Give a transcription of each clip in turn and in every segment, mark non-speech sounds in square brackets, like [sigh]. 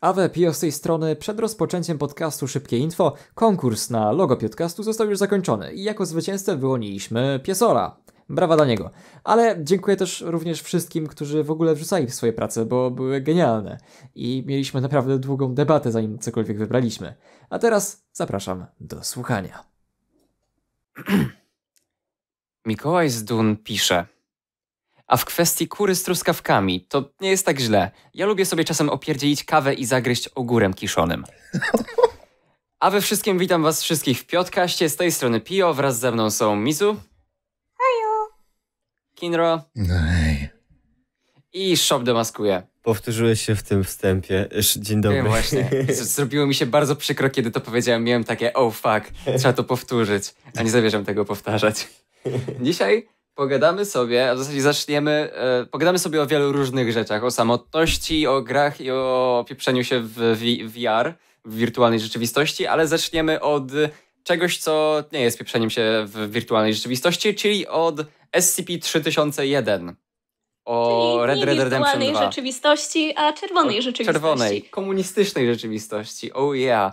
Awe Pio z tej strony, przed rozpoczęciem podcastu Szybkie Info, konkurs na logo podcastu został już zakończony i jako zwycięzcę wyłoniliśmy Piesora. Brawa dla niego. Ale dziękuję też również wszystkim, którzy w ogóle wrzucali swoje prace, bo były genialne i mieliśmy naprawdę długą debatę, zanim cokolwiek wybraliśmy. A teraz zapraszam do słuchania. Mikołaj z pisze. A w kwestii kury z truskawkami, to nie jest tak źle. Ja lubię sobie czasem opierdzielić kawę i zagryźć ogórem kiszonym. A we wszystkim witam was wszystkich w Piotkaście, z tej strony Pio, wraz ze mną są Mizu. Hajo. Kinro. No Ej. I Shop demaskuje. Powtórzyłeś się w tym wstępie. Dzień dobry. Wiem właśnie. Zrobiło mi się bardzo przykro, kiedy to powiedziałem. Miałem takie, oh fuck, trzeba to powtórzyć. A nie zamierzam tego powtarzać. Dzisiaj pogadamy sobie, a w zasadzie zaczniemy, e, pogadamy sobie o wielu różnych rzeczach, o samotności, o grach i o pieprzeniu się w VR, w wirtualnej rzeczywistości, ale zaczniemy od czegoś, co nie jest pieprzeniem się w wirtualnej rzeczywistości, czyli od SCP-3001. O Czyli Red nie Red Redemption 2. rzeczywistości, a czerwonej rzeczywistości. Czerwonej, komunistycznej rzeczywistości. Oh yeah.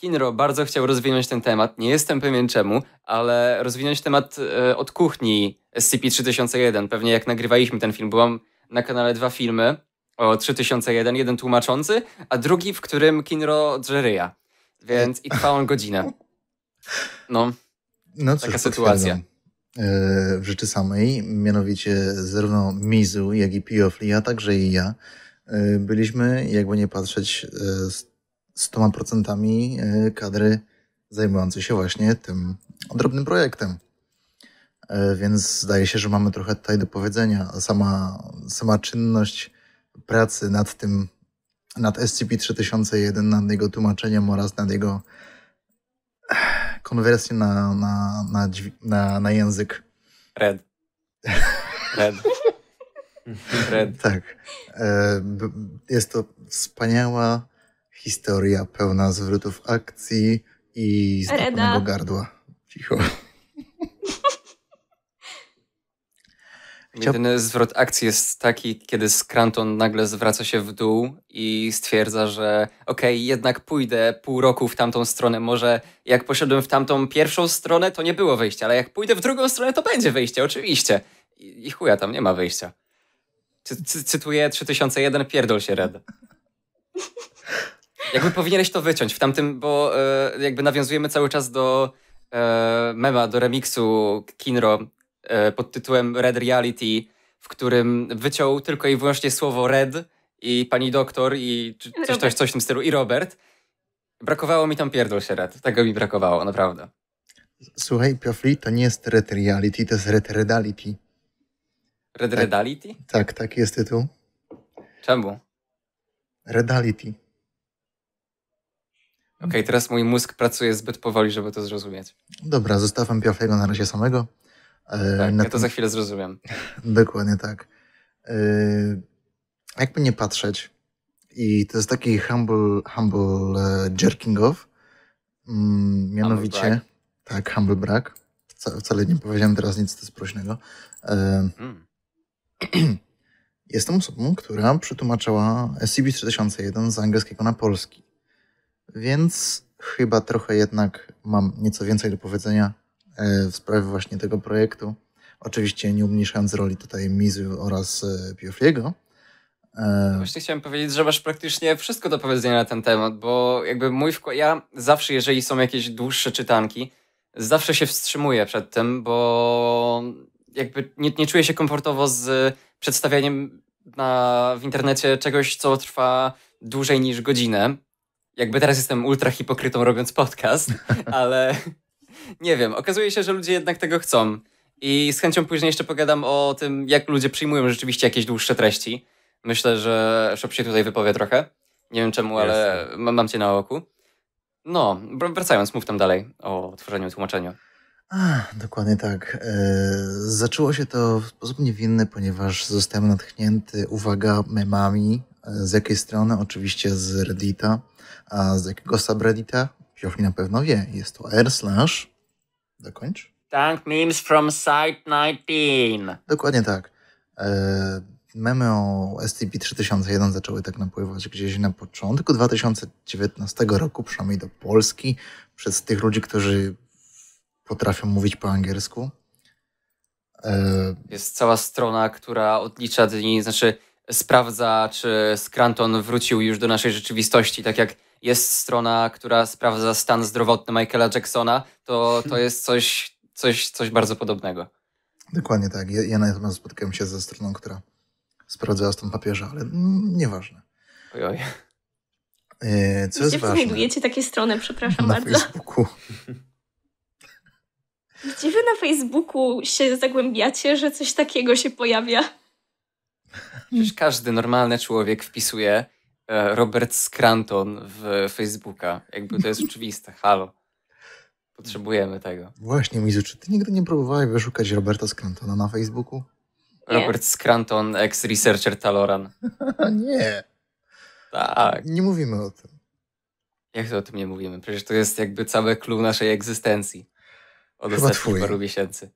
Kinro bardzo chciał rozwinąć ten temat, nie jestem pewien czemu, ale rozwinąć temat e, od kuchni SCP-3001, pewnie jak nagrywaliśmy ten film, byłam na kanale dwa filmy o 3001, jeden tłumaczący, a drugi, w którym Kinro drzeryja, więc i trwa on godzinę. No, no cóż, taka sytuacja e, w rzeczy samej, mianowicie zarówno Mizu, jak i Piofli, a także i ja, e, byliśmy, jakby nie patrzeć, z e, 100% e, kadry zajmującej się właśnie tym drobnym projektem. E, więc zdaje się, że mamy trochę tutaj do powiedzenia. Sama, sama czynność pracy nad tym, nad SCP-3001, nad jego tłumaczeniem oraz nad jego e, konwersją na, na, na, na, na język. Red. Red. Red. tak. Jest to wspaniała Historia pełna zwrotów akcji i zdrapanego gardła. Cicho. Chciał... Jedyny zwrot akcji jest taki, kiedy Scranton nagle zwraca się w dół i stwierdza, że okej, okay, jednak pójdę pół roku w tamtą stronę. Może jak poszedłem w tamtą pierwszą stronę, to nie było wyjścia, ale jak pójdę w drugą stronę, to będzie wyjście, oczywiście. I, i chuja, tam nie ma wyjścia. Cy, cy, cytuję 3001, pierdol się Red. Jakby powinieneś to wyciąć w tamtym, bo e, jakby nawiązujemy cały czas do e, mema, do remiksu Kinro e, pod tytułem Red Reality, w którym wyciął tylko i wyłącznie słowo Red i pani doktor i coś, coś, coś w tym stylu i Robert. Brakowało mi tam pierdol się Red. Tego mi brakowało, naprawdę. Słuchaj, Piofli, to nie jest Red Reality, to jest Red Redality. Red tak, Redality? Tak, tak jest tytuł. Czemu? Redality. Okej, okay, teraz mój mózg pracuje zbyt powoli, żeby to zrozumieć. Dobra, zostawiam Piafego na razie samego. E, tak, ja to za chwilę zrozumiem. [laughs] Dokładnie tak. E, jakby nie patrzeć, i to jest taki humble, humble e, jerking off, mm, mianowicie... Humble tak, humble brak. Wca, wcale nie powiedziałem teraz nic sprośnego. E, mm. [clears throat] Jestem osobą, która przetłumaczyła SCP-3001 z angielskiego na polski. Więc chyba trochę jednak mam nieco więcej do powiedzenia e, w sprawie właśnie tego projektu. Oczywiście nie umniejszając roli tutaj Mizu oraz e, Piofliego. E, właśnie chciałem powiedzieć, że masz praktycznie wszystko do powiedzenia na ten temat, bo jakby mój wkład, ja zawsze, jeżeli są jakieś dłuższe czytanki, zawsze się wstrzymuję przed tym, bo jakby nie, nie czuję się komfortowo z przedstawianiem na, w internecie czegoś, co trwa dłużej niż godzinę, jakby teraz jestem ultra hipokrytą robiąc podcast, [laughs] ale nie wiem, okazuje się, że ludzie jednak tego chcą. I z chęcią później jeszcze pogadam o tym, jak ludzie przyjmują rzeczywiście jakieś dłuższe treści. Myślę, że Shop się tutaj wypowie trochę. Nie wiem czemu, ale mam, mam cię na oku. No, wracając, mów tam dalej o tworzeniu, tłumaczeniu. A, dokładnie tak. E, zaczęło się to w sposób niewinny, ponieważ zostałem natchnięty, uwaga, memami. E, z jakiej strony? Oczywiście z Reddita a z jakiego subreddita? Piotr na pewno wie. Jest to r slash... Dokończ. Tank memes from Site 19. Dokładnie tak. E, memy o SCP-3001 zaczęły tak napływać gdzieś na początku 2019 roku, przynajmniej do Polski, przez tych ludzi, którzy potrafią mówić po angielsku. E, Jest cała strona, która odlicza dni, znaczy sprawdza, czy Scranton wrócił już do naszej rzeczywistości, tak jak jest strona, która sprawdza stan zdrowotny Michaela Jacksona, to, to [laughs] jest coś, coś, coś bardzo podobnego. Dokładnie tak. Ja, ja natomiast spotkałem się ze stroną, która sprawdzała stan papieża, ale nieważne. Oj, E, co Gdzie jest ważne? znajdujecie takie strony, przepraszam na bardzo. Na Facebooku. [laughs] Gdzie wy na Facebooku się zagłębiacie, że coś takiego się pojawia? Przecież każdy normalny człowiek wpisuje E, Robert Scranton w Facebooka. Jakby to jest oczywiste. Halo. Potrzebujemy tego. Właśnie, Mizu, czy ty nigdy nie próbowałeś wyszukać Roberta Scrantona na Facebooku? Nie. Robert Scranton, ex-researcher Taloran. [laughs] nie. Tak. Nie mówimy o tym. Jak to o tym nie mówimy? Przecież to jest jakby cały clue naszej egzystencji. Od ostatnich paru miesięcy.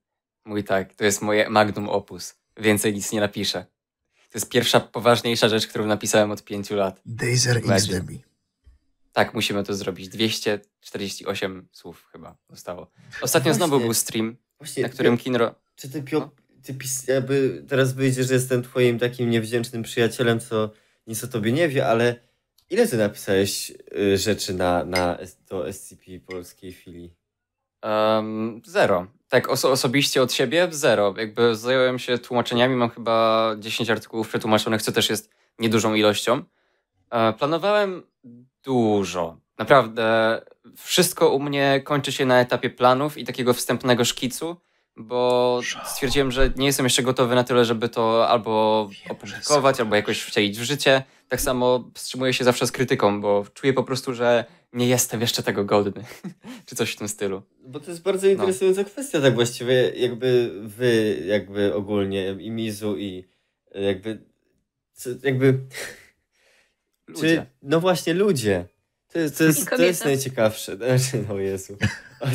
Mój tak, to jest moje magnum opus. Więcej nic nie napiszę. To jest pierwsza poważniejsza rzecz, którą napisałem od pięciu lat. Dazer X Debbie. Tak, musimy to zrobić. 248 słów chyba zostało. Ostatnio Właśnie. znowu był stream, Właśnie, na którym Kinro... Czy ty, pio, no? ty pis, jakby teraz wyjdziesz, że jestem twoim takim niewdzięcznym przyjacielem, co nic o tobie nie wie, ale ile ty napisałeś y, rzeczy na, na, do SCP polskiej filii? Um, zero. Tak, oso osobiście od siebie zero. Jakby zająłem się tłumaczeniami, mam chyba 10 artykułów przetłumaczonych, co też jest niedużą ilością. E, planowałem dużo. Naprawdę wszystko u mnie kończy się na etapie planów i takiego wstępnego szkicu, bo stwierdziłem, że nie jestem jeszcze gotowy na tyle, żeby to albo opublikować, albo jakoś wcielić w życie. Tak samo wstrzymuję się zawsze z krytyką, bo czuję po prostu, że nie jestem jeszcze tego godny, [laughs] czy coś w tym stylu. Bo to jest bardzo no. interesująca no. kwestia, tak właściwie jakby wy, jakby ogólnie i Mizu i e, jakby, jakby... [laughs] Ludzie. Czy, no właśnie ludzie. To jest, to jest, to jest najciekawsze. [laughs] Znaczy, no Jezu.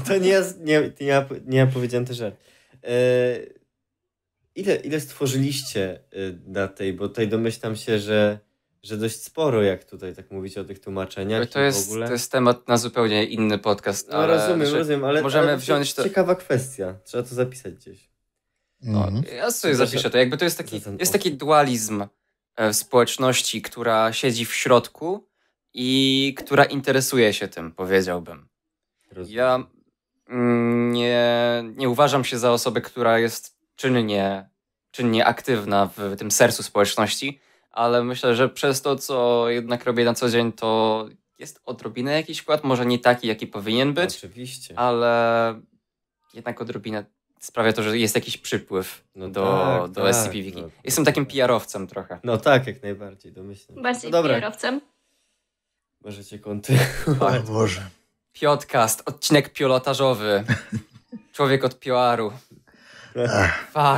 To nie ja, nie, nie ja, nie ja powiedziałem też żart. E, ile, ile stworzyliście e, na tej, bo tutaj domyślam się, że że dość sporo, jak tutaj tak mówicie o tych tłumaczeniach. To jest, to jest temat na zupełnie inny podcast. No, rozumiem, znaczy, rozumiem, ale możemy ale wziąć to. Ciekawa kwestia, trzeba to zapisać gdzieś. No, mhm. Ja sobie zapiszę to. Jakby to jest taki, jest taki dualizm e, w społeczności, która siedzi w środku i która interesuje się tym, powiedziałbym. Rozumiem. Ja mm, nie, nie uważam się za osobę, która jest czynnie, czynnie aktywna w tym sercu społeczności ale myślę, że przez to, co jednak robię na co dzień, to jest odrobinę jakiś wkład, może nie taki, jaki powinien być. Oczywiście. Ale jednak odrobinę sprawia to, że jest jakiś przypływ no do, tak, do tak, SCP Wiki. No, Jestem takim tak. PR-owcem trochę. No tak, jak najbardziej, domyślam. Bardziej no PR-owcem. Możecie kontynuować. O Boże. Piotcast, odcinek pilotażowy. [laughs] Człowiek od PR-u.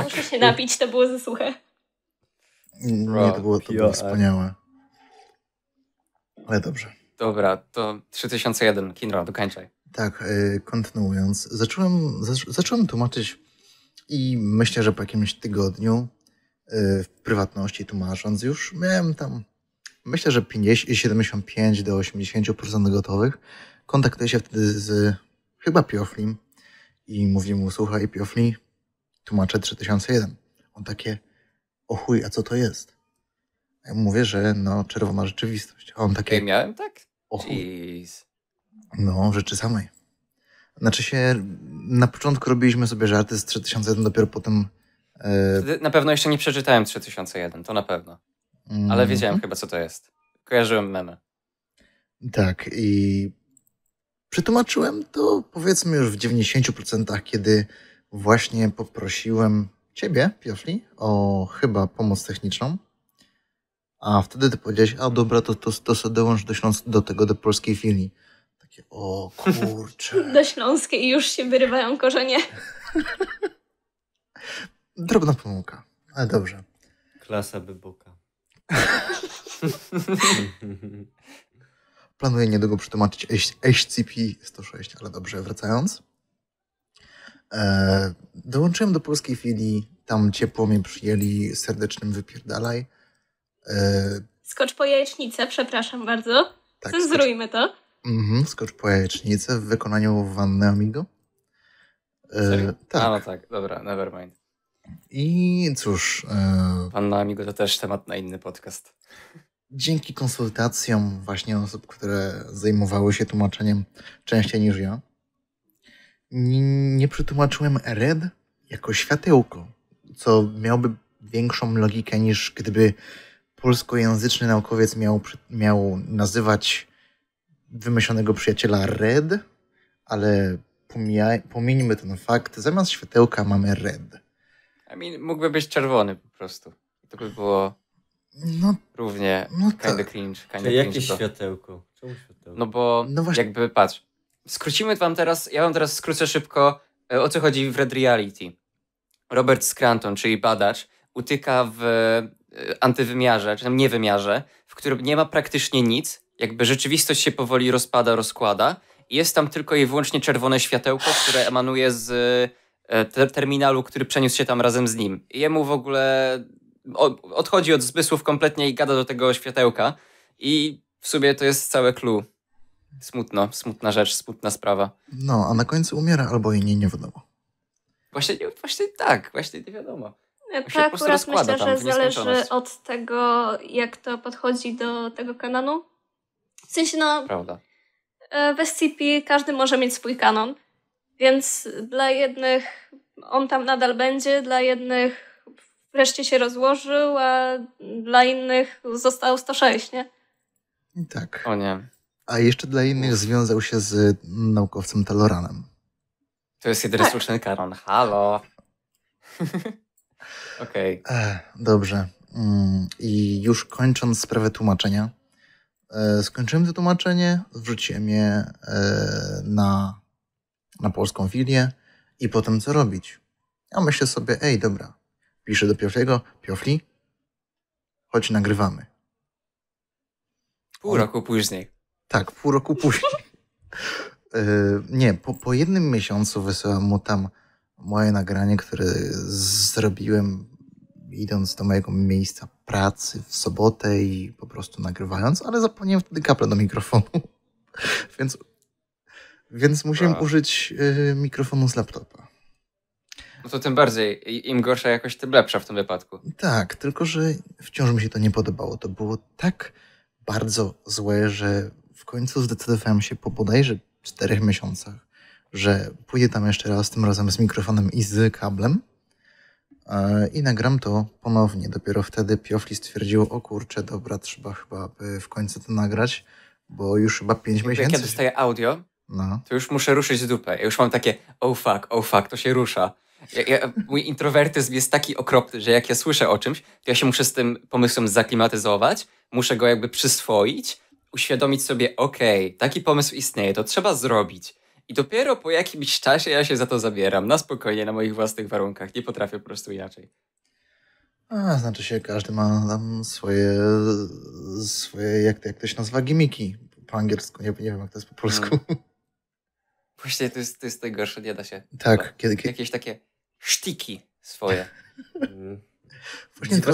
Muszę się napić, to było za suche nie, to było, to było wspaniałe. Ale dobrze. Dobra, to 3001, Kinra, dokończaj. Tak, y, kontynuując, zacząłem, zacząłem tłumaczyć i myślę, że po jakimś tygodniu y, w prywatności tłumacząc już miałem tam myślę, że 50, 75 do 80% gotowych. Kontaktuję się wtedy z chyba Pioflim i mówię mu, słuchaj Piofli, tłumaczę 3001. On takie, o chuj, a co to jest? Ja mówię, że no, czerwona rzeczywistość. A on takie... Ja miałem tak? O chuj. Jeez. No, rzeczy samej. Znaczy się, na początku robiliśmy sobie żarty z 3001, dopiero potem... E... Na pewno jeszcze nie przeczytałem 3001, to na pewno. Ale mhm. wiedziałem chyba, co to jest. Kojarzyłem memy. Tak, i przetłumaczyłem to powiedzmy już w 90%, kiedy właśnie poprosiłem ciebie, Piofli, o chyba pomoc techniczną. A wtedy ty powiedziałeś, a dobra, to, to, to sobie dołącz do, Śląs- do tego, do polskiej filii. Takie, o kurczę. [laughs] do śląskiej już się wyrywają korzenie. [laughs] Drobna pomyłka, ale dobrze. Klasa byboka. [laughs] Planuję niedługo przetłumaczyć CP 106 ale dobrze, wracając. E, dołączyłem do polskiej filii, tam ciepło mnie przyjęli, serdecznym wypierdalaj. E, skocz po jajecznicę, przepraszam bardzo. Tak, Cenzurujmy skocz... to. Mhm, skocz po jajecznicę w wykonaniu Wanny Amigo. E, tak. A, no tak, dobra, nevermind. I cóż... E... Wanna Amigo to też temat na inny podcast. Dzięki konsultacjom właśnie osób, które zajmowały się tłumaczeniem częściej niż ja, nie, przetłumaczyłem red jako światełko, co miałby większą logikę niż gdyby polskojęzyczny naukowiec miał, miał nazywać wymyślonego przyjaciela red, ale pomijaj, pomijmy ten fakt. Zamiast światełka mamy red. I mean, mógłby być czerwony po prostu. To by było no, równie no tak. cringe. Kinda cringe jakieś to. światełko. Czemu światełko? No bo no właśnie. jakby, patrz, skrócimy wam teraz, ja wam teraz skrócę szybko, e, o co chodzi w Red Reality. Robert Scranton, czyli badacz, utyka w e, antywymiarze, czy tam niewymiarze, w którym nie ma praktycznie nic, jakby rzeczywistość się powoli rozpada, rozkłada. Jest tam tylko i wyłącznie czerwone światełko, które emanuje z e, ter terminalu, który przeniósł się tam razem z nim. Jemu w ogóle odchodzi od zmysłów kompletnie i gada do tego światełka. I w sumie to jest całe clue Smutno, smutna rzecz, smutna sprawa. No, a na końcu umiera albo i nie, nie wiadomo. Właśnie, właśnie tak, właśnie nie wiadomo. To tak, akurat myślę, że zależy od tego, jak to podchodzi do tego kanonu. W sensie, no. Prawda. E, w SCP każdy może mieć swój kanon, więc dla jednych on tam nadal będzie, dla jednych wreszcie się rozłożył, a dla innych został 106, nie? tak. O nie a jeszcze dla innych Uf. związał się z mm, naukowcem Taloranem. To jest jedyny tak. słuszny karon. Halo. [laughs] Okej. Okay. Dobrze. Mm, I już kończąc sprawę tłumaczenia, e, skończyłem to tłumaczenie, wrzuciłem je e, na, na polską filię i potem co robić? Ja myślę sobie, ej, dobra, piszę do Piofliego, Piofli, chodź nagrywamy. Pół roku później. Tak, pół roku później. [laughs] Y, nie, po, po jednym miesiącu wysyłam mu tam moje nagranie, które zrobiłem idąc do mojego miejsca pracy w sobotę i po prostu nagrywając, ale zapomniałem wtedy kaplę do mikrofonu. [laughs] więc, więc musiałem A. Tak. użyć y, mikrofonu z laptopa. No to tym bardziej, im gorsza jakoś, tym lepsza w tym wypadku. Tak, tylko że wciąż mi się to nie podobało. To było tak bardzo złe, że końcu zdecydowałem się po bodajże czterech miesiącach, że pójdę tam jeszcze raz, tym razem z mikrofonem i z kablem e, i nagram to ponownie. Dopiero wtedy Piofli stwierdził, o kurczę, dobra, trzeba chyba w końcu to nagrać, bo już chyba 5 Jakby miesięcy... Jak ja dostaję audio, no. to już muszę ruszyć dupę. Ja już mam takie, oh fuck, oh fuck, to się rusza. Ja, ja, mój introwertyzm jest taki okropny, że jak ja słyszę o czymś, to ja się muszę z tym pomysłem zaklimatyzować, muszę go jakby przyswoić, uświadomić sobie, okej, okay, taki pomysł istnieje, to trzeba zrobić. I dopiero po jakimś czasie ja się za to zabieram, na spokojnie, na moich własnych warunkach. Nie potrafię po prostu inaczej. A, znaczy się, każdy ma tam swoje, swoje jak, jak to się nazywa, gimiki. Po angielsku, nie, nie wiem jak to jest po no. polsku. No. [laughs] Właśnie to jest, to jest najgorsze, nie da się. Tak. Kiedy, kiedy... Jakieś takie sztiki swoje. Mm. Właśnie to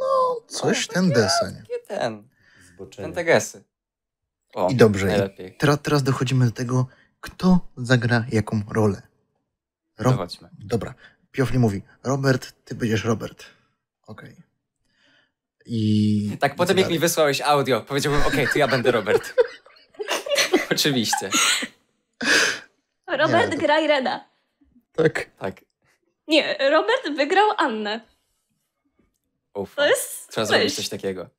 No, coś no, ten deseń. Ten zboczenie. O, I dobrze. teraz, teraz dochodzimy do tego, kto zagra jaką rolę. Ro Dochodźmy. Dobra. Piofli mówi, Robert, ty będziesz Robert. Okej. Okay. I... Tak, potem jak mi wysłałeś audio, powiedziałbym, okej, okay, to ja będę Robert. [laughs] Oczywiście. Robert Nie, gra Irena. Tak. Tak. Nie, Robert wygrał Annę. Ufa. To jest... Trzeba zrobić coś takiego.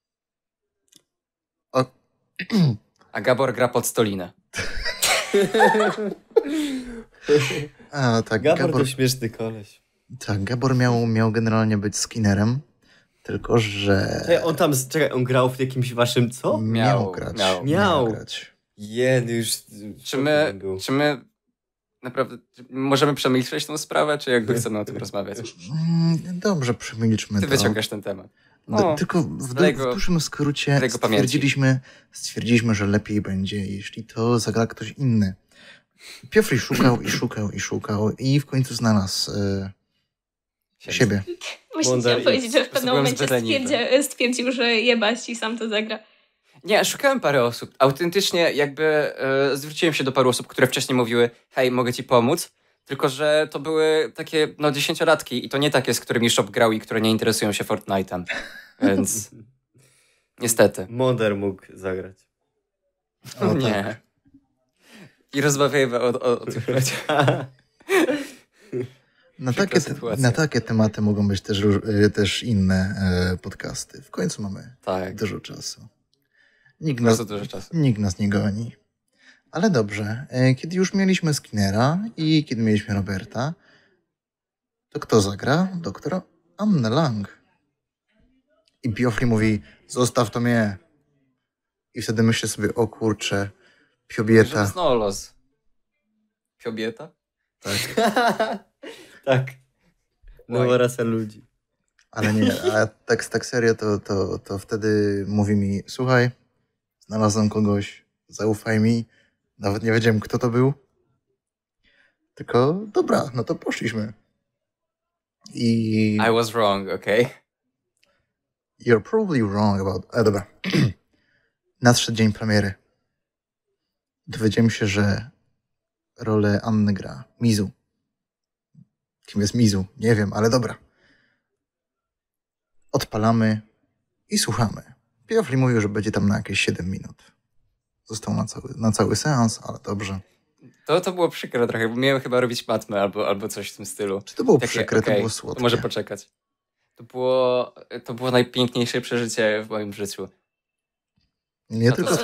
[clears throat] A Gabor gra pod stolinę. [laughs] A, tak, Gabor, Gabor to śmieszny koleś. Tak, Gabor miał, miał generalnie być skinnerem, tylko że... Czekaj, on tam, czekaj, on grał w jakimś waszym co? Miał, miał grać. Miał. miał. miał grać. Jen, już... Czy my, czy my naprawdę możemy przemilczeć tą sprawę, czy jakby chcemy o tym rozmawiać? Mm, dobrze, przemilczmy Ty to. wyciągasz ten temat. No, no tylko w, Lego, w dużym skrócie stwierdziliśmy, stwierdziliśmy, że lepiej będzie, jeśli to zagra ktoś inny. Piotr szukał i szukał i szukał i w końcu znalazł e, siebie. Właśnie powiedzieć, że w pewnym momencie stwierdził, stwierdził, że jeba i sam to zagra. Nie, szukałem parę osób. Autentycznie jakby e, zwróciłem się do paru osób, które wcześniej mówiły, hej, mogę ci pomóc. Tylko, że to były takie, no, dziesięciolatki i to nie takie, z którymi Shop grał i które nie interesują się Fortnite'em. [laughs] Więc niestety. Moder mógł zagrać. [laughs] O, nie. Tak. I rozmawiajmy o, o, o tych ludziach. [laughs] Na takie, na takie tematy mogą być też, e, też inne e, podcasty. W końcu mamy tak. dużo czasu. Nikt nas, nikt nas nie goni. Ale dobrze, e, kiedy już mieliśmy Skinnera i kiedy mieliśmy Roberta, to kto zagra? Doktor Anne Lang. I Piofli mówi, zostaw to mnie. I wtedy myślę sobie, o kurcze, Piobieta. los. Piobieta? Tak. [laughs] tak. Nowa rasa ludzi. Ale nie, a tak, tak serio, to, to, to wtedy mówi mi, słuchaj, znalazłem kogoś, zaufaj mi, nawet nie wiedziałem, kto to był. Tylko, dobra, no to poszliśmy. I... I was wrong, okay? You're probably wrong about... A, e, dobra. [clears throat] Nadszedł dzień premiery. Dowiedziałem się, że rolę Anny gra Mizu. Kim jest Mizu? Nie wiem, ale dobra. Odpalamy i słuchamy. Piofri mówił, że będzie tam na jakieś 7 minut. Został na cały, na cały seans, ale dobrze. To, to było przykre trochę, bo miałem chyba robić matmę albo, albo coś w tym stylu. Czy to było Takie, przykre, okay, to było słodkie. To może poczekać. To było, to było najpiękniejsze przeżycie w moim życiu. Nie tylko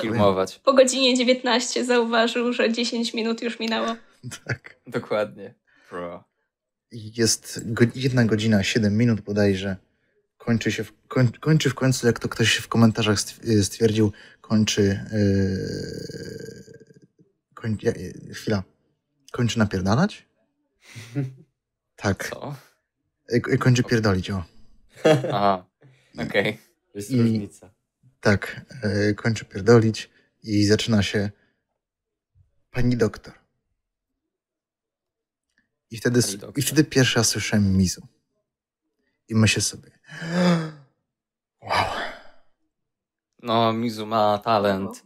Po godzinie 19 zauważył, że 10 minut już minęło. [laughs] tak. Dokładnie. Bro. Jest go, jedna godzina 7 minut bodajże kończy się, w, koń, kończy w końcu, jak to ktoś się w komentarzach y, stwierdził, kończy, yy, koń, ja, y, chwila, kończy napierdalać? [laughs] Tak. Co? Y, kończy pierdolić, o. [laughs] Aha, okej. Okay. Jest I, różnica. Tak, yy, kończy pierdolić i zaczyna się pani doktor. I wtedy, pani doktor. I wtedy pierwszy raz słyszałem Mizu. I myślę sobie, [gasps] wow. No, Mizu ma talent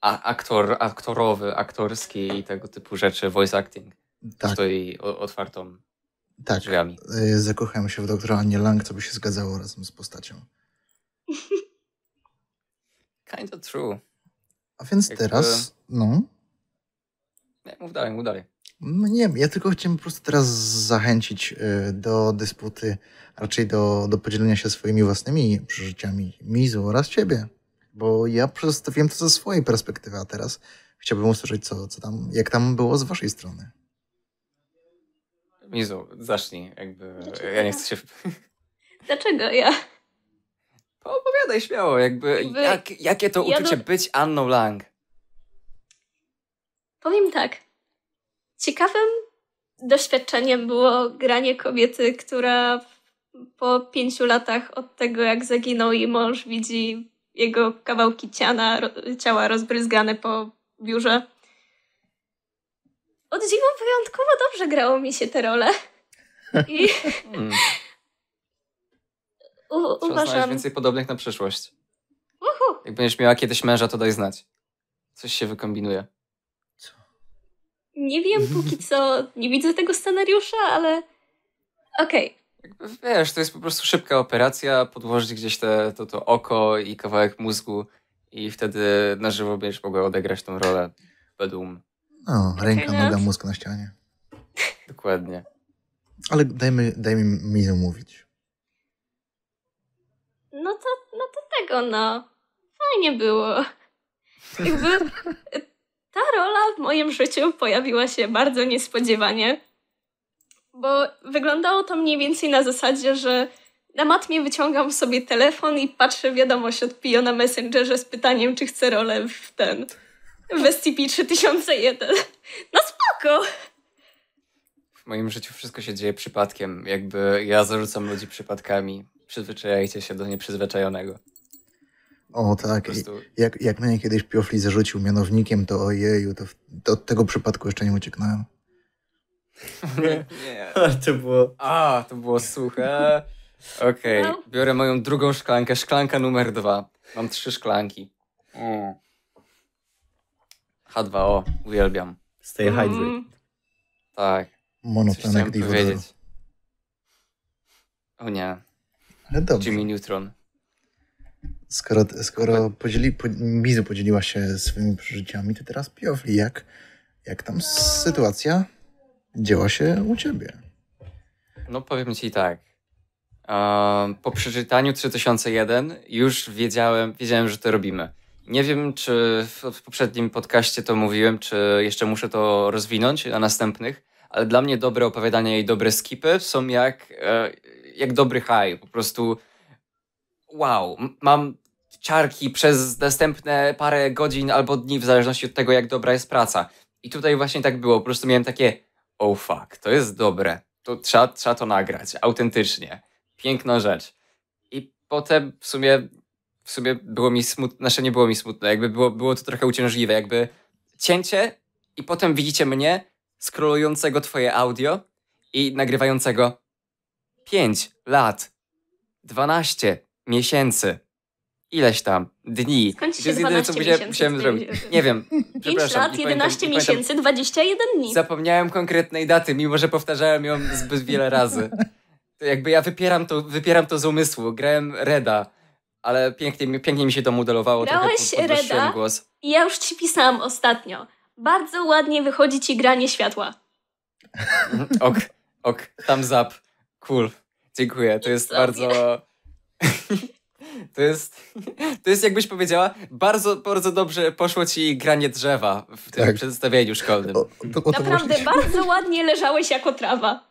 a, aktor, aktorowy, aktorski i tego typu rzeczy, voice acting. Tak. Stoi otwartą tak. drzwiami. Y, zakochałem się w doktora Annie Lang, co by się zgadzało razem z postacią. [laughs] Kinda true. A więc teraz, no. Nie, mów dalej, mów dalej. No nie ja tylko chciałem po prostu teraz zachęcić y, do dysputy, raczej do, do podzielenia się swoimi własnymi przeżyciami, Mizu oraz ciebie. Bo ja przedstawiłem to ze swojej perspektywy, a teraz chciałbym usłyszeć, co, co tam, jak tam było z waszej strony. Mizu, zacznij, jakby. Dlaczego? Ja nie chcę się. [laughs] Dlaczego ja? Opowiadaj śmiało, jakby. jakby jak, jakie to ja uczucie do... być Anną Lang? Powiem tak Ciekawym doświadczeniem było granie kobiety, która po pięciu latach od tego, jak zaginął jej mąż, widzi jego kawałki ciana, ciała rozbryzgane po biurze. Od dziwu wyjątkowo dobrze grało mi się te role. I [laughs] hmm. U, uważam. więcej podobnych na przyszłość. Uhu. Jak będziesz miała kiedyś męża, to daj znać. Coś się wykombinuje. Nie wiem póki co, nie widzę tego scenariusza, ale okej. Okay. Wiesz, to jest po prostu szybka operacja, podłożyć gdzieś te, to, to oko i kawałek mózgu i wtedy na żywo będziesz mogła odegrać tą rolę Bedum. No, ręka, no. noga, mózg na ścianie. Dokładnie. Ale dajmy, dajmy mi mówić. No to, no to tego, no. Fajnie było. Jakby [laughs] ta rola w moim życiu pojawiła się bardzo niespodziewanie, bo wyglądało to mniej więcej na zasadzie, że na matmie wyciągam sobie telefon i patrzę wiadomość od Pio na Messengerze z pytaniem, czy chcę rolę w ten, w SCP-3001. No spoko! W moim życiu wszystko się dzieje przypadkiem. Jakby ja zarzucam ludzi przypadkami. Przyzwyczajajcie się do nieprzyzwyczajonego. O tak, jak, jak mnie kiedyś Piofli zarzucił mianownikiem, to ojeju, to, to od tego przypadku jeszcze nie ucieknąłem. nie, nie. [laughs] to było... A, to było suche. Okej, okay. No. biorę moją drugą szklankę, szklanka numer dwa. Mam trzy szklanki. Mm. H2O, uwielbiam. Stay hydrated. Mm. Tak. Monotlenek O nie. Ale dobrze. Jimmy Neutron. Skoro, skoro podzieli, Mizu podzieliła się swoimi przeżyciami, to teraz Piofli, jak, jak tam sytuacja działa się u ciebie? No powiem ci tak. Um, po przeczytaniu 3001 już wiedziałem, wiedziałem, że to robimy. Nie wiem, czy w poprzednim podcaście to mówiłem, czy jeszcze muszę to rozwinąć na następnych, ale dla mnie dobre opowiadania i dobre skipy są jak, e, jak dobry high. Po prostu wow, mam ciarki przez następne parę godzin albo dni, w zależności od tego, jak dobra jest praca. I tutaj właśnie tak było, po prostu miałem takie, oh fuck, to jest dobre, to trzeba, trzeba to nagrać, autentycznie, piękna rzecz. I potem w sumie, w sumie było mi smutne, znaczy nie było mi smutne, jakby było, było to trochę uciążliwe, jakby cięcie i potem widzicie mnie scrollującego twoje audio i nagrywającego 5 lat, 12, miesięcy, ileś tam, dni. Skąd się to jest jedyne, co musiałem, zrobić. Nie wiem. 5 [laughs] lat, 11 pamiętam, miesięcy, 21 dni. Zapomniałem konkretnej daty, mimo że powtarzałem ją zbyt wiele razy. To jakby ja wypieram to, wypieram to z umysłu. Grałem Reda, ale pięknie, pięknie mi się to modelowało. Grałeś Reda głos. ja już ci pisałam ostatnio. Bardzo ładnie wychodzi ci granie światła. Mhm. ok, ok, thumbs up. Cool. Dziękuję, to jest bardzo... To jest, to jest jakbyś powiedziała, bardzo, bardzo dobrze poszło ci granie drzewa w tym tak. przedstawieniu szkolnym. O, to, o to Naprawdę, właśnie... bardzo ładnie leżałeś jako trawa.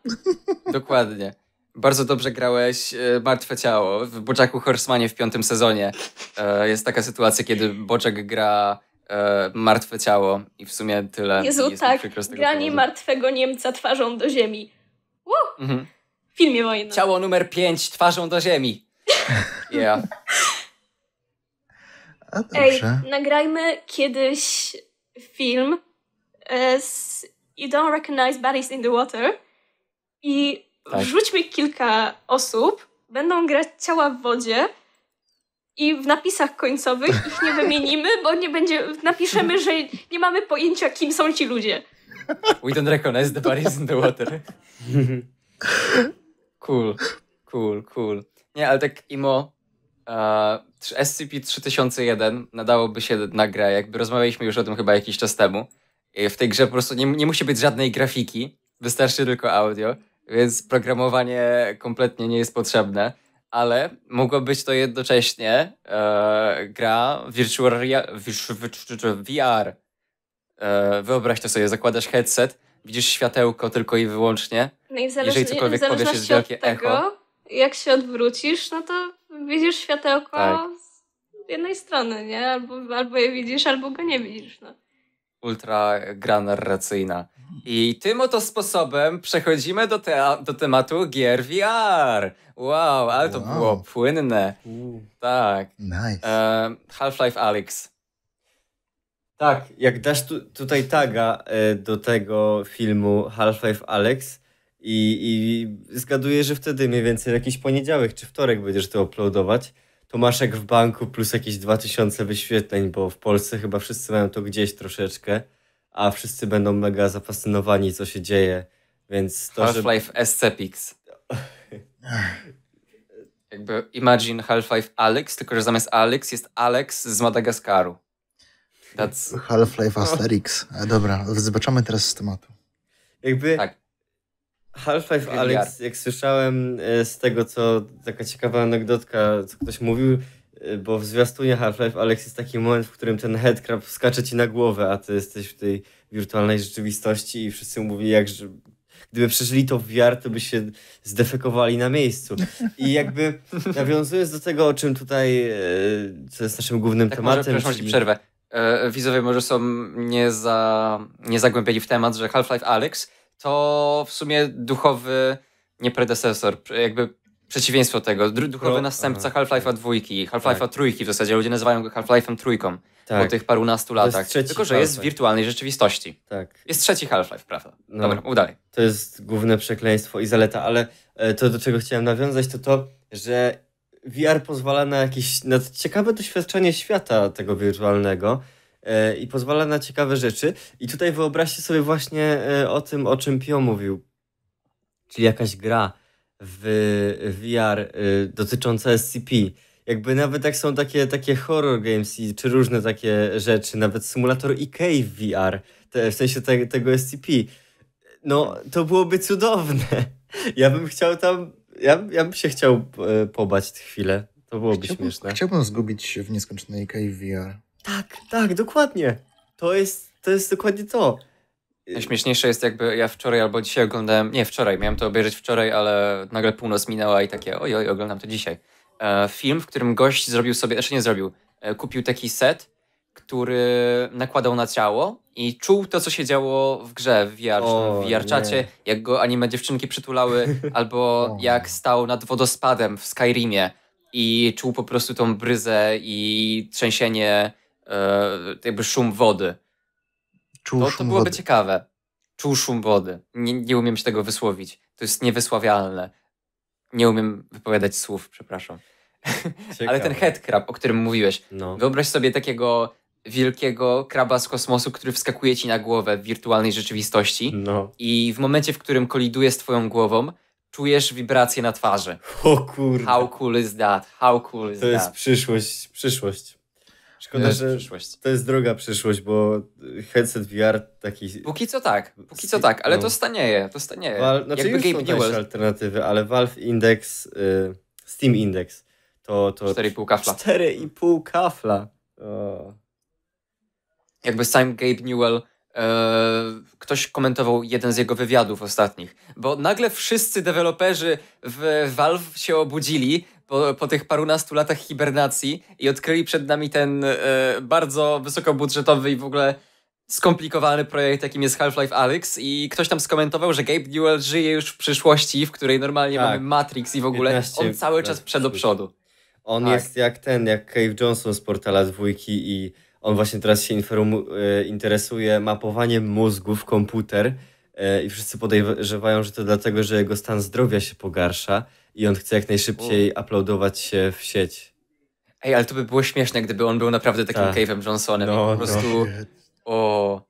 Dokładnie. Bardzo dobrze grałeś e, Martwe Ciało w Boczaku Horsemanie w piątym sezonie. E, jest taka sytuacja, kiedy Boczek gra e, Martwe Ciało i w sumie tyle. Jezu, tak. Granie powodu. martwego Niemca twarzą do ziemi. Mhm. W filmie wojny Ciało numer 5 twarzą do ziemi. Yeah. A Ej, nagrajmy kiedyś film e, z You Don't Recognize Bodies in the Water i tak. wrzućmy kilka osób, będą grać ciała w wodzie i w napisach końcowych ich nie wymienimy, bo nie będzie, napiszemy, że nie mamy pojęcia, kim są ci ludzie. We don't recognize the bodies in the water. [laughs] Cool, cool, cool. Nie, ale tak imo e, SCP-3001 nadałoby się na grę, jakby rozmawialiśmy już o tym chyba jakiś czas temu. I w tej grze po prostu nie, nie musi być żadnej grafiki, wystarczy tylko audio, więc programowanie kompletnie nie jest potrzebne ale mogło być to jednocześnie e, gra virtual, VR. E, wyobraź to sobie, zakładasz headset, widzisz światełko tylko i wyłącznie. No i w, zależności, jeżeli cokolwiek w zależności powiesz, jest wielkie od tego, echo jak się odwrócisz, no to widzisz światełko tak. z jednej strony, nie? Albo, albo je widzisz, albo go nie widzisz. No. Ultra gra narracyjna. I tym oto sposobem przechodzimy do, te- do tematu gier VR. Wow, ale to było płynne. Tak. Nice. Half-Life Alex. Tak, jak dasz tu, tutaj taga e, do tego filmu Half-Life Alex. I, i zgaduję, że wtedy mniej więcej jakiś poniedziałek czy wtorek będziesz to uploadować. Tomaszek w banku plus jakieś 2000 wyświetleń, bo w Polsce chyba wszyscy mają to gdzieś troszeczkę, a wszyscy będą mega zafascynowani, co się dzieje, więc to, Half-Life że... [laughs] Jakby imagine Half-Life Alex, tylko że zamiast Alex jest Alex z Madagaskaru. That's... Half-Life Asterix. E, dobra, zobaczymy teraz z tematu. Jakby tak. Half-Life Alex, jak słyszałem e, z tego, co taka ciekawa anegdotka, co ktoś mówił, e, bo w zwiastunie Half-Life Alex jest taki moment, w którym ten headcrab skacze ci na głowę, a ty jesteś w tej wirtualnej rzeczywistości i wszyscy mówili, jak że gdyby przeżyli to w VR, to by się zdefekowali na miejscu. I jakby [laughs] nawiązując do tego, o czym tutaj, e, co jest naszym głównym tak tematem. Może, przepraszam, czyli... przerwę. Widzowie może są nie, za, nie zagłębieni w temat, że Half-Life Alex to w sumie duchowy, nie predecesor, jakby przeciwieństwo tego, duchowy Pro, no, następca Half-Life'a dwójki, Half-Life'a tak. trójki w zasadzie, ludzie nazywają go Half-Life'em trójką tak. po tych parunastu latach, tylko że jest w wirtualnej rzeczywistości. Tak. Jest trzeci Half-Life, prawda? No, Dobra, udaj. To jest główne przekleństwo i zaleta, ale e, to, do czego chciałem nawiązać, to to, że VR pozwala na jakieś na ciekawe doświadczenie świata tego wirtualnego, E, i pozwala na ciekawe rzeczy. I tutaj wyobraźcie sobie właśnie e, o tym, o czym Pio mówił, czyli jakaś gra w VR e, dotycząca SCP. Jakby nawet jak są takie, takie horror games i, czy różne takie rzeczy, nawet symulator IK w VR, te, w sensie te, tego SCP, no to byłoby cudowne. [laughs] Ja bym chciał tam, ja, ja bym się chciał pobać chwilę. To byłoby chciałbym, śmieszne. Chciałbym zgubić w nieskończonej w VR. Tak, tak, dokładnie. To jest, to jest dokładnie to. Y, Śmieszniejsze jest jakby ja wczoraj albo dzisiaj oglądałem, nie wczoraj, miałem to obejrzeć wczoraj, ale nagle północ minęła i takie oj, oglądam to dzisiaj. E, film, w którym gość zrobił sobie, jeszcze znaczy nie zrobił, e, kupił taki set, który nakładał na ciało i czuł to, co się działo w grze w VR, jak go anime dziewczynki przytulały, [laughs] albo jak stał nad wodospadem w Skyrimie i czuł po prostu tą bryzę i trzęsienie E, jakby szum wody. Czuł to, to byłoby wody. ciekawe. Czuł szum wody. Nie, nie umiem się tego wysłowić. To jest niewysławialne. Nie umiem wypowiadać słów, przepraszam. [laughs] Ale ten headcrab, o którym mówiłeś. No. Wyobraź sobie takiego wielkiego kraba z kosmosu, który wskakuje ci na głowę w wirtualnej rzeczywistości no. i w momencie, w którym koliduje z twoją głową, czujesz wibrację na twarzy. O kurde. How cool is that? How cool is to that? To jest przyszłość, przyszłość. Szkoda, że przyszłość. to jest droga przyszłość, bo headset VR taki... Póki co tak, póki co tak, ale no. to stanieje, to stanieje. Val, znaczy Jakby już Gabe są alternatywy, ale Valve Index, y, Steam Index to... to 4,5 kafla. 4,5 kafla. O. Jakby sam Gabe Newell y, ktoś komentował jeden z jego wywiadów ostatnich, bo nagle wszyscy deweloperzy w Valve się obudzili, po, po tych parunastu latach hibernacji i odkryli przed nami ten e, bardzo wysokobudżetowy i w ogóle skomplikowany projekt, jakim jest Half-Life Alyx i ktoś tam skomentował, że Gabe Newell żyje już w przyszłości, w której normalnie tak. mamy Matrix i w ogóle 15, on cały czas przed do przodu. On tak. jest jak ten, jak Cave Johnson z Portala Dwójki i on właśnie teraz się e, interesuje mapowaniem mózgów komputer E, i wszyscy podejrzewają, że to dlatego, że jego stan zdrowia się pogarsza i on chce jak najszybciej uploadować się w sieć. Ej, ale to by było śmieszne, gdyby on był naprawdę takim tak. Cave'em Johnsonem. No, po no. prostu. No. O.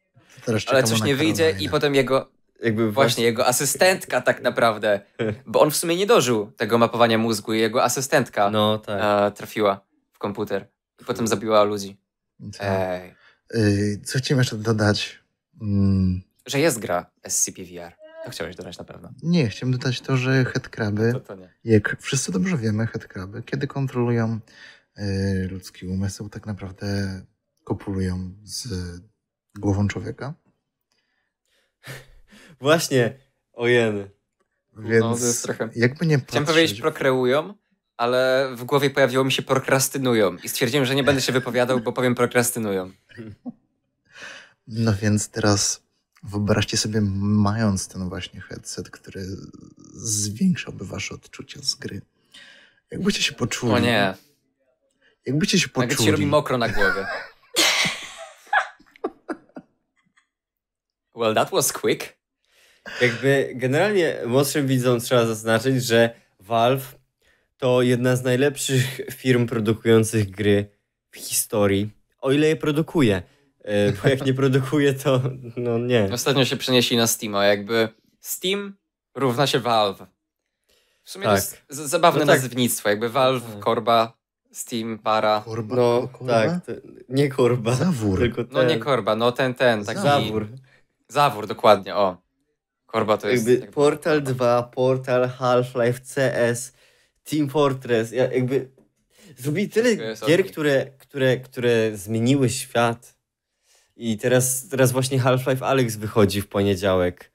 Ale coś nie wyjdzie i potem jego. Jakby właśnie, właśnie, jego asystentka tak naprawdę. Bo on w sumie nie dożył tego mapowania mózgu i jego asystentka no, tak. e, trafiła w komputer. I potem zabiła ludzi. Ej. Y, co chciałem jeszcze dodać? Mm że jest gra SCP-VR. To chciałeś dodać na pewno. Nie, chciałem dodać to, że headcraby, to, to jak wszyscy dobrze wiemy, headcraby, kiedy kontrolują y, ludzki umysł, tak naprawdę kopulują z głową człowieka. [laughs] Właśnie, ojeny. Więc no, to jest trochę... jakby nie patrzeć... Chciałem powiedzieć prokreują, ale w głowie pojawiło mi się prokrastynują i stwierdziłem, że nie będę się wypowiadał, bo powiem prokrastynują. No więc teraz Wyobraźcie sobie, mając ten właśnie headset, który zwiększałby wasze odczucia z gry. Jakbyście się poczuli. O nie. Jakbyście się poczuli. Jakby się robi mokro na głowie. well, that was quick. Jakby generalnie młodszym widzom trzeba zaznaczyć, że Valve to jedna z najlepszych firm produkujących gry w historii, o ile je produkuje. E, bo jak nie produkuje, to no nie. Ostatnio się przenieśli na a jakby Steam równa się Valve. W sumie tak. to jest zabawne no tak. jakby Valve, Korba, tak. Steam, Para. Korba? No, korba? tak, to, nie Korba. Zawór. No nie Korba, no ten, ten. Taki... Zawór. Zawór, dokładnie, o. Korba to jest... Jakby Portal 2, Portal, Half-Life, CS, Team Fortress, jakby... Zrobili tyle gier, które, które, które zmieniły świat i teraz, teraz właśnie Half-Life Alex wychodzi w poniedziałek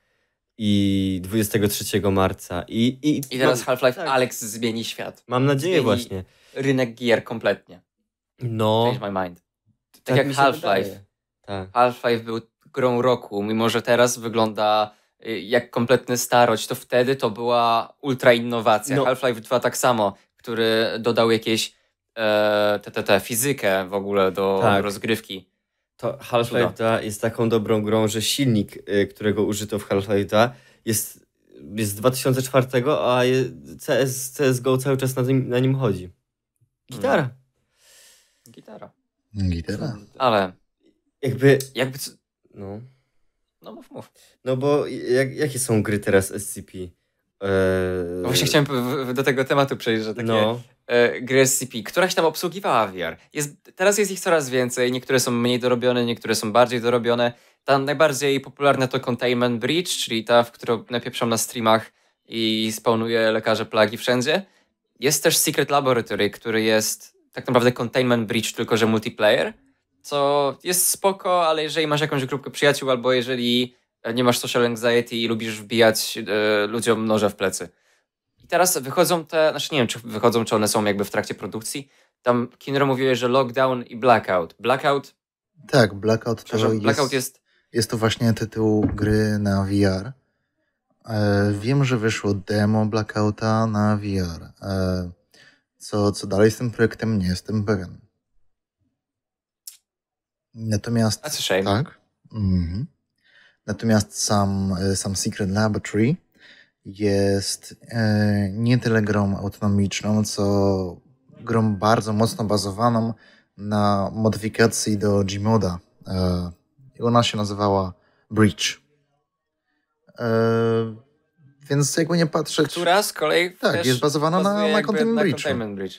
i 23 marca. I, i, I teraz mam, Half-Life tak. Alex zmieni świat. Mam nadzieję zmieni właśnie. Rynek gier kompletnie. No. Change my mind. Tak, tak jak Half-Life. Tak. Half-Life był grą roku, mimo że teraz wygląda y, jak kompletny starość, to wtedy to była ultra innowacja. No. Half-Life 2 tak samo, który dodał jakieś e, te, te, te, fizykę w ogóle do tak. rozgrywki to Half-Life 2 jest taką dobrą grą, że silnik, y, którego użyto w Half-Life 2 jest, jest z 2004, a CS, CSGO cały czas na nim, na nim chodzi. Gitara. Hmm. Gitara. Gitara. Ale jakby... jakby no. no mów, mów. No bo jak, jakie są gry teraz SCP? Eee... No właśnie chciałem do tego tematu przejść, że takie no e, gry SCP, któraś tam obsługiwała VR. Jest, teraz jest ich coraz więcej, niektóre są mniej dorobione, niektóre są bardziej dorobione. Ta najbardziej popularna to Containment Breach, czyli ta, w którą napieprzam na streamach i spawnuje lekarze plagi wszędzie. Jest też Secret Laboratory, który jest tak naprawdę Containment Breach, tylko że multiplayer, co jest spoko, ale jeżeli masz jakąś grupkę przyjaciół albo jeżeli nie masz social anxiety i lubisz wbijać y, ludziom noże w plecy, i teraz wychodzą te, znaczy nie wiem, czy wychodzą, czy one są jakby w trakcie produkcji. Tam Kinro mówił, że lockdown i blackout. Blackout. Tak, blackout to jest, blackout jest. Jest to właśnie tytuł gry na VR. E, wiem, że wyszło demo blackouta na VR. E, co, co dalej z tym projektem, nie jestem pewien. Natomiast. That's a shame. Tak. Mm -hmm. Natomiast sam, e, sam Secret Laboratory jest e, nie tyle grą autonomiczną, co grą bardzo mocno bazowaną na modyfikacji do Gmoda. E, I ona się nazywała Breach. E, więc jakby nie patrzeć... Która z kolei Tak, jest bazowana na, na Containment Bridge.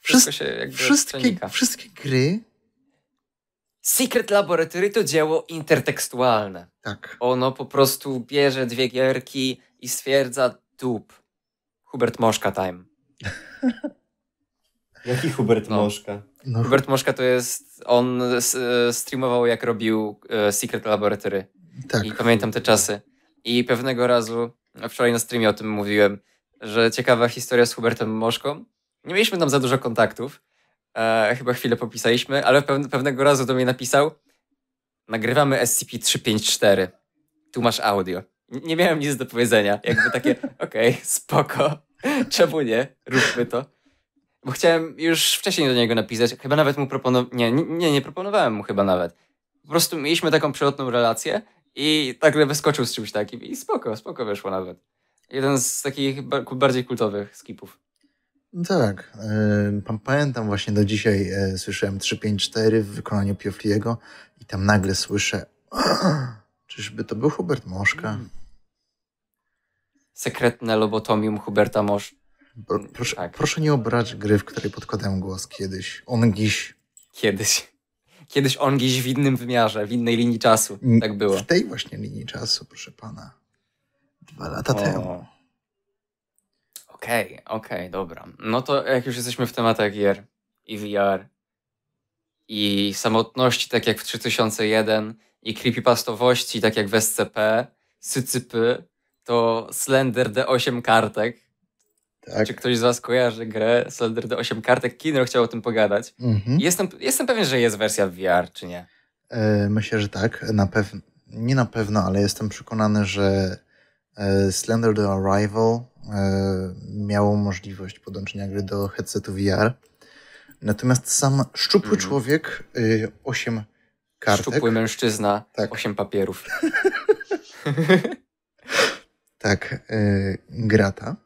Wszystko Wszystkie, wszystkie gry Secret Laboratory to dzieło intertekstualne. Tak. Ono po prostu bierze dwie gierki i stwierdza dup. Hubert Moszka time. [laughs] Jaki Hubert no. Moszka? No. Hubert Moszka to jest, on e, streamował jak robił e, Secret Laboratory. Tak. I pamiętam te czasy. I pewnego razu, wczoraj na streamie o tym mówiłem, że ciekawa historia z Hubertem Moszką. Nie mieliśmy tam za dużo kontaktów, E, chyba chwilę popisaliśmy, ale pewnego razu do mnie napisał, nagrywamy SCP-354, tu masz audio. Nie miałem nic do powiedzenia, jakby takie, [laughs] okej, okay, spoko, [laughs] czemu nie, róbmy to. Bo chciałem już wcześniej do niego napisać, chyba nawet mu proponowałem, nie, nie, nie proponowałem mu chyba nawet. Po prostu mieliśmy taką przelotną relację i nagle wyskoczył z czymś takim i spoko, spoko wyszło nawet. Jeden z takich bardziej kultowych skipów. No tak, pamiętam właśnie do dzisiaj e, słyszałem 354 w wykonaniu Piofliego i tam nagle słyszę [clears throat] czyżby to był Hubert Moszka? Mm. Sekretne lobotomium Huberta Mosz. proszę, tak. proszę nie obrać gry, w której podkładałem głos kiedyś. On giś. Kiedyś. Kiedyś on giś w innym wymiarze, w innej linii czasu. Tak było. W tej właśnie linii czasu, proszę pana. Dwa lata o. temu. Okej, okay, okej, okay, dobra. No to jak już jesteśmy w tematach gier i VR i samotności, tak jak w 3001 i creepypastowości, tak jak w SCP, sycypy, to Slender D8 kartek. Tak. Czy ktoś z was kojarzy grę Slender D8 kartek? Kinro chciał o tym pogadać. Mhm. Jestem, jestem pewien, że jest wersja VR, czy nie? E, myślę, że tak. Na pewno, nie na pewno, ale jestem przekonany, że e, Slender The Arrival E, miało możliwość podłączenia gry do headsetu VR. Natomiast sam szczupły mm. człowiek, y, 8 kartek. Szczupły mężczyzna, tak. 8 papierów. [laughs] tak, y, grata.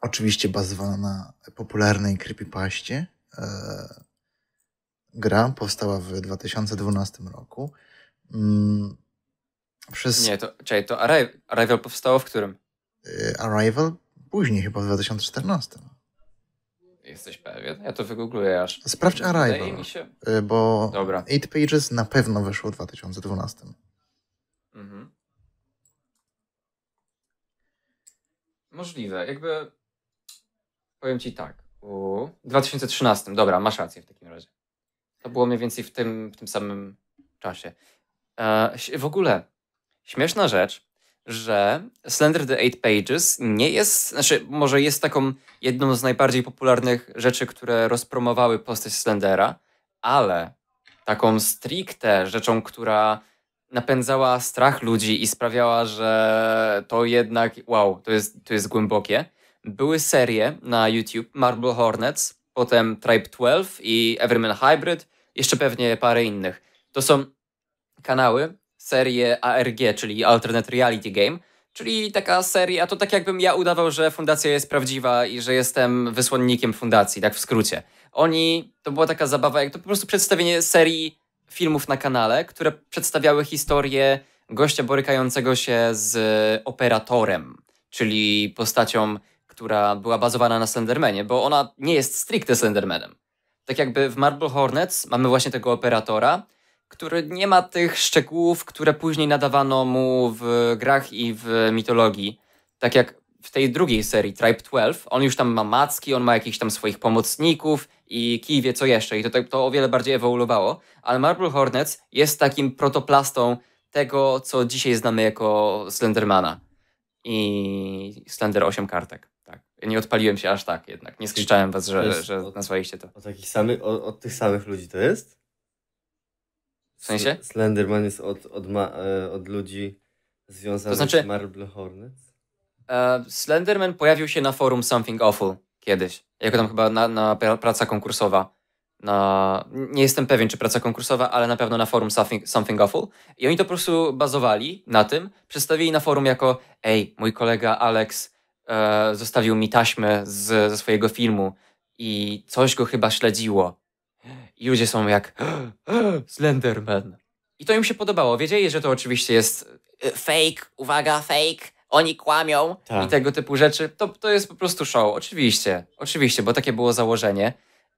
Oczywiście bazowana na popularnej creepypaście. Y, gra powstała w 2012 roku. Mm, przez... Nie, to, czekaj, to Arrival powstało w którym? Y, Arrival później, chyba w 2014. Jesteś pewien? Ja to wygoogluję aż. Sprawdź Arrival, mi się... Y, bo Dobra. Eight Pages na pewno wyszło w 2012. Mhm. Możliwe. Jakby powiem ci tak. U... 2013. Dobra, masz rację w takim razie. To było mniej więcej w tym, w tym samym czasie. E, w ogóle śmieszna rzecz, że Slender the Eight Pages nie jest, znaczy może jest taką jedną z najbardziej popularnych rzeczy, które rozpromowały postać Slendera, ale taką stricte rzeczą, która napędzała strach ludzi i sprawiała, że to jednak, wow, to jest, to jest głębokie. Były serie na YouTube, Marble Hornets, potem Tribe 12 i Everyman Hybrid, jeszcze pewnie parę innych. To są kanały, serię ARG, czyli Alternate Reality Game, czyli taka seria, to tak jakbym ja udawał, że fundacja jest prawdziwa i że jestem wysłannikiem fundacji, tak w skrócie. Oni, to była taka zabawa, jak to po prostu przedstawienie serii filmów na kanale, które przedstawiały historię gościa borykającego się z operatorem, czyli postacią, która była bazowana na Slendermanie, bo ona nie jest stricte Slendermanem. Tak jakby w Marble Hornets mamy właśnie tego operatora, który nie ma tych szczegółów, które później nadawano mu w grach i w mitologii. Tak jak w tej drugiej serii, Tribe 12, on już tam ma macki, on ma jakichś tam swoich pomocników i kij wie co jeszcze i to, tak, to o wiele bardziej ewoluowało, ale Marble Hornets jest takim protoplastą tego, co dzisiaj znamy jako Slendermana i Slender 8 kartek. Tak. Nie odpaliłem się aż tak jednak, nie skrzyczałem was, że, że nazwaliście to. O, takich samych, o, od tych samych ludzi to jest? W sensie? Slenderman jest od, od, ma, e, od ludzi związanych to znaczy, z Marble Hornets? E, Slenderman pojawił się na forum Something Awful kiedyś. Jako tam chyba na, na praca konkursowa. Na, nie jestem pewien, czy praca konkursowa, ale na pewno na forum Something, something Awful. I oni to po prostu bazowali na tym. Przedstawili na forum jako ej, mój kolega Alex e, zostawił mi taśmę z, ze swojego filmu i coś go chyba śledziło i ludzie są jak [gasps] Slenderman. I to im się podobało. Wiedzieli, że to oczywiście jest y, fake, uwaga, fake, oni kłamią tak. i tego typu rzeczy. To, to jest po prostu show, oczywiście. Oczywiście, bo takie było założenie.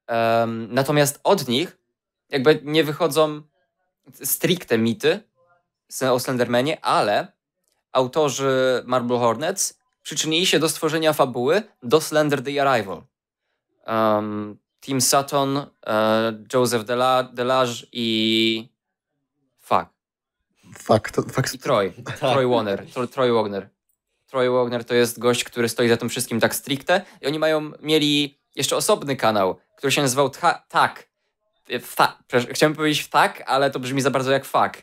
Um, natomiast od nich jakby nie wychodzą stricte mity o Slendermanie, ale autorzy Marble Hornets przyczynili się do stworzenia fabuły do Slender The Arrival. Um, Tim Sutton, e, Joseph Dela Delage i... Fuck. Fuck, to, fuck. I Troy. Tak. Troy Warner. Troy Wagner. Troy Wagner to jest gość, który stoi za tym wszystkim tak stricte i oni mają, mieli jeszcze osobny kanał, który się nazywał Tak. Fa, e, chciałem powiedzieć tak, ale to brzmi za bardzo jak fuck.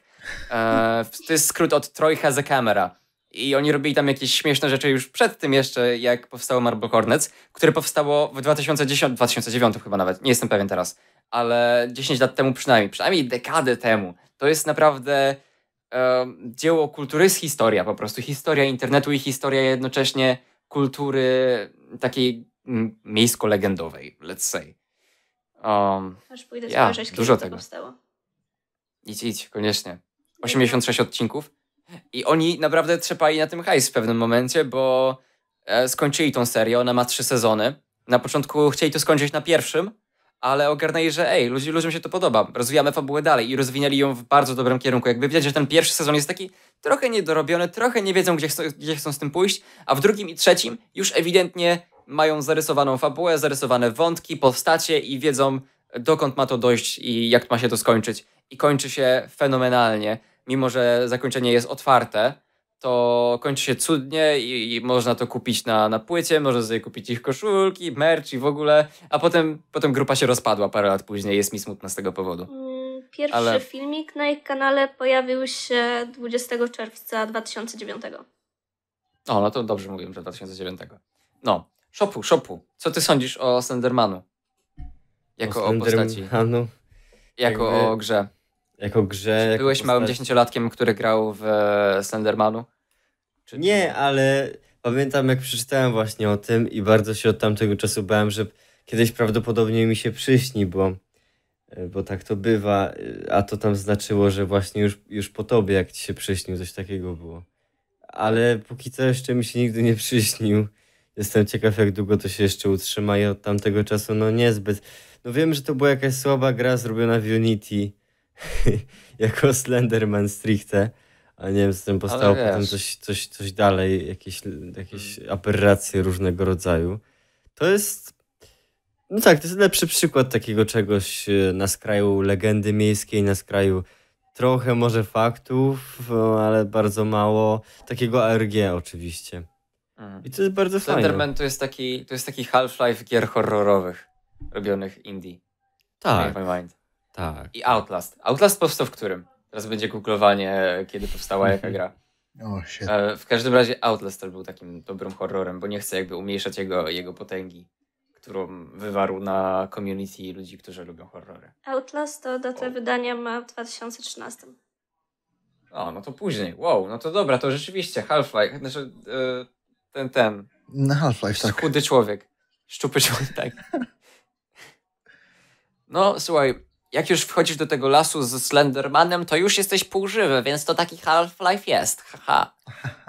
E, to jest skrót od Troy has a camera. I oni robili tam jakieś śmieszne rzeczy już przed tym jeszcze, jak powstało Marble Hornets, które powstało w 2010, 2009 chyba nawet, nie jestem pewien teraz, ale 10 lat temu przynajmniej, przynajmniej dekadę temu. To jest naprawdę e, dzieło kultury z historia po prostu. Historia internetu i historia jednocześnie kultury takiej miejsko-legendowej, let's say. Um, Aż pójdę ja, spojrzeć, dużo kiedy tego. powstało. Idź, idź, koniecznie. 86 odcinków i oni naprawdę trzepali na tym hajs w pewnym momencie, bo e, skończyli tą serię, ona ma trzy sezony. Na początku chcieli to skończyć na pierwszym, ale ogarnęli, że ej, ludzi, ludziom się to podoba, rozwijamy fabułę dalej i rozwinęli ją w bardzo dobrym kierunku. Jakby widać, że ten pierwszy sezon jest taki trochę niedorobiony, trochę nie wiedzą, gdzie chcą, gdzie chcą z tym pójść, a w drugim i trzecim już ewidentnie mają zarysowaną fabułę, zarysowane wątki, powstacie i wiedzą, dokąd ma to dojść i jak ma się to skończyć. I kończy się fenomenalnie mimo że zakończenie jest otwarte, to kończy się cudnie i, i, można to kupić na, na płycie, można sobie kupić ich koszulki, merch i w ogóle, a potem, potem grupa się rozpadła parę lat później, jest mi smutno z tego powodu. Mm, pierwszy Ale... filmik na ich kanale pojawił się 20 czerwca 2009. O, no to dobrze mówiłem, że 2009. No, Szopu, Szopu, co ty sądzisz o Slendermanu? Jako o, o postaci. Jako Jakby... o grze. Jako grze. Czy byłeś małym dziesięciolatkiem, który grał w e, Slendermanu? Czy... Nie, ale pamiętam jak przeczytałem właśnie o tym i bardzo się od tamtego czasu bałem, że kiedyś prawdopodobnie mi się przyśni, bo, e, bo tak to bywa, e, a to tam znaczyło, że właśnie już, już po tobie jak ci się przyśnił, coś takiego było. Ale póki co jeszcze mi się nigdy nie przyśnił. Jestem ciekaw, jak długo to się jeszcze utrzyma i od tamtego czasu, no niezbyt. No wiem, że to była jakaś słaba gra zrobiona w Unity, [laughs] jako Slenderman stricte, a nie wiem, z tym powstało potem coś, coś, coś dalej, jakieś, jakieś mhm. aberracje różnego rodzaju. To jest, no tak, to jest lepszy przykład takiego czegoś e, na skraju legendy miejskiej, na skraju trochę może faktów, e, ale bardzo mało takiego ARG oczywiście. Mhm. I to jest bardzo Slenderman fajne. Slenderman to jest taki, to jest taki Half-Life gier horrorowych robionych indie. Tak. Tak. I Outlast. Outlast powstał w którym? Teraz będzie googlowanie, kiedy powstała jaka gra. [laughs] O, e, W każdym razie Outlast to był takim dobrym horrorem, bo nie chcę jakby umniejszać jego, jego potęgi, którą wywarł na community ludzi, którzy lubią horrory. Outlast to datę o. wydania ma w 2013. O, no to później. Wow, no to dobra, to rzeczywiście Half-Life, znaczy yy, ten, ten. Na Half-Life, tak. Chudy człowiek. Szczupy człowiek, tak. [laughs] No, słuchaj, jak już wchodzisz do tego lasu z Slendermanem, to już jesteś półżywy, więc to taki Half-Life jest. Haha.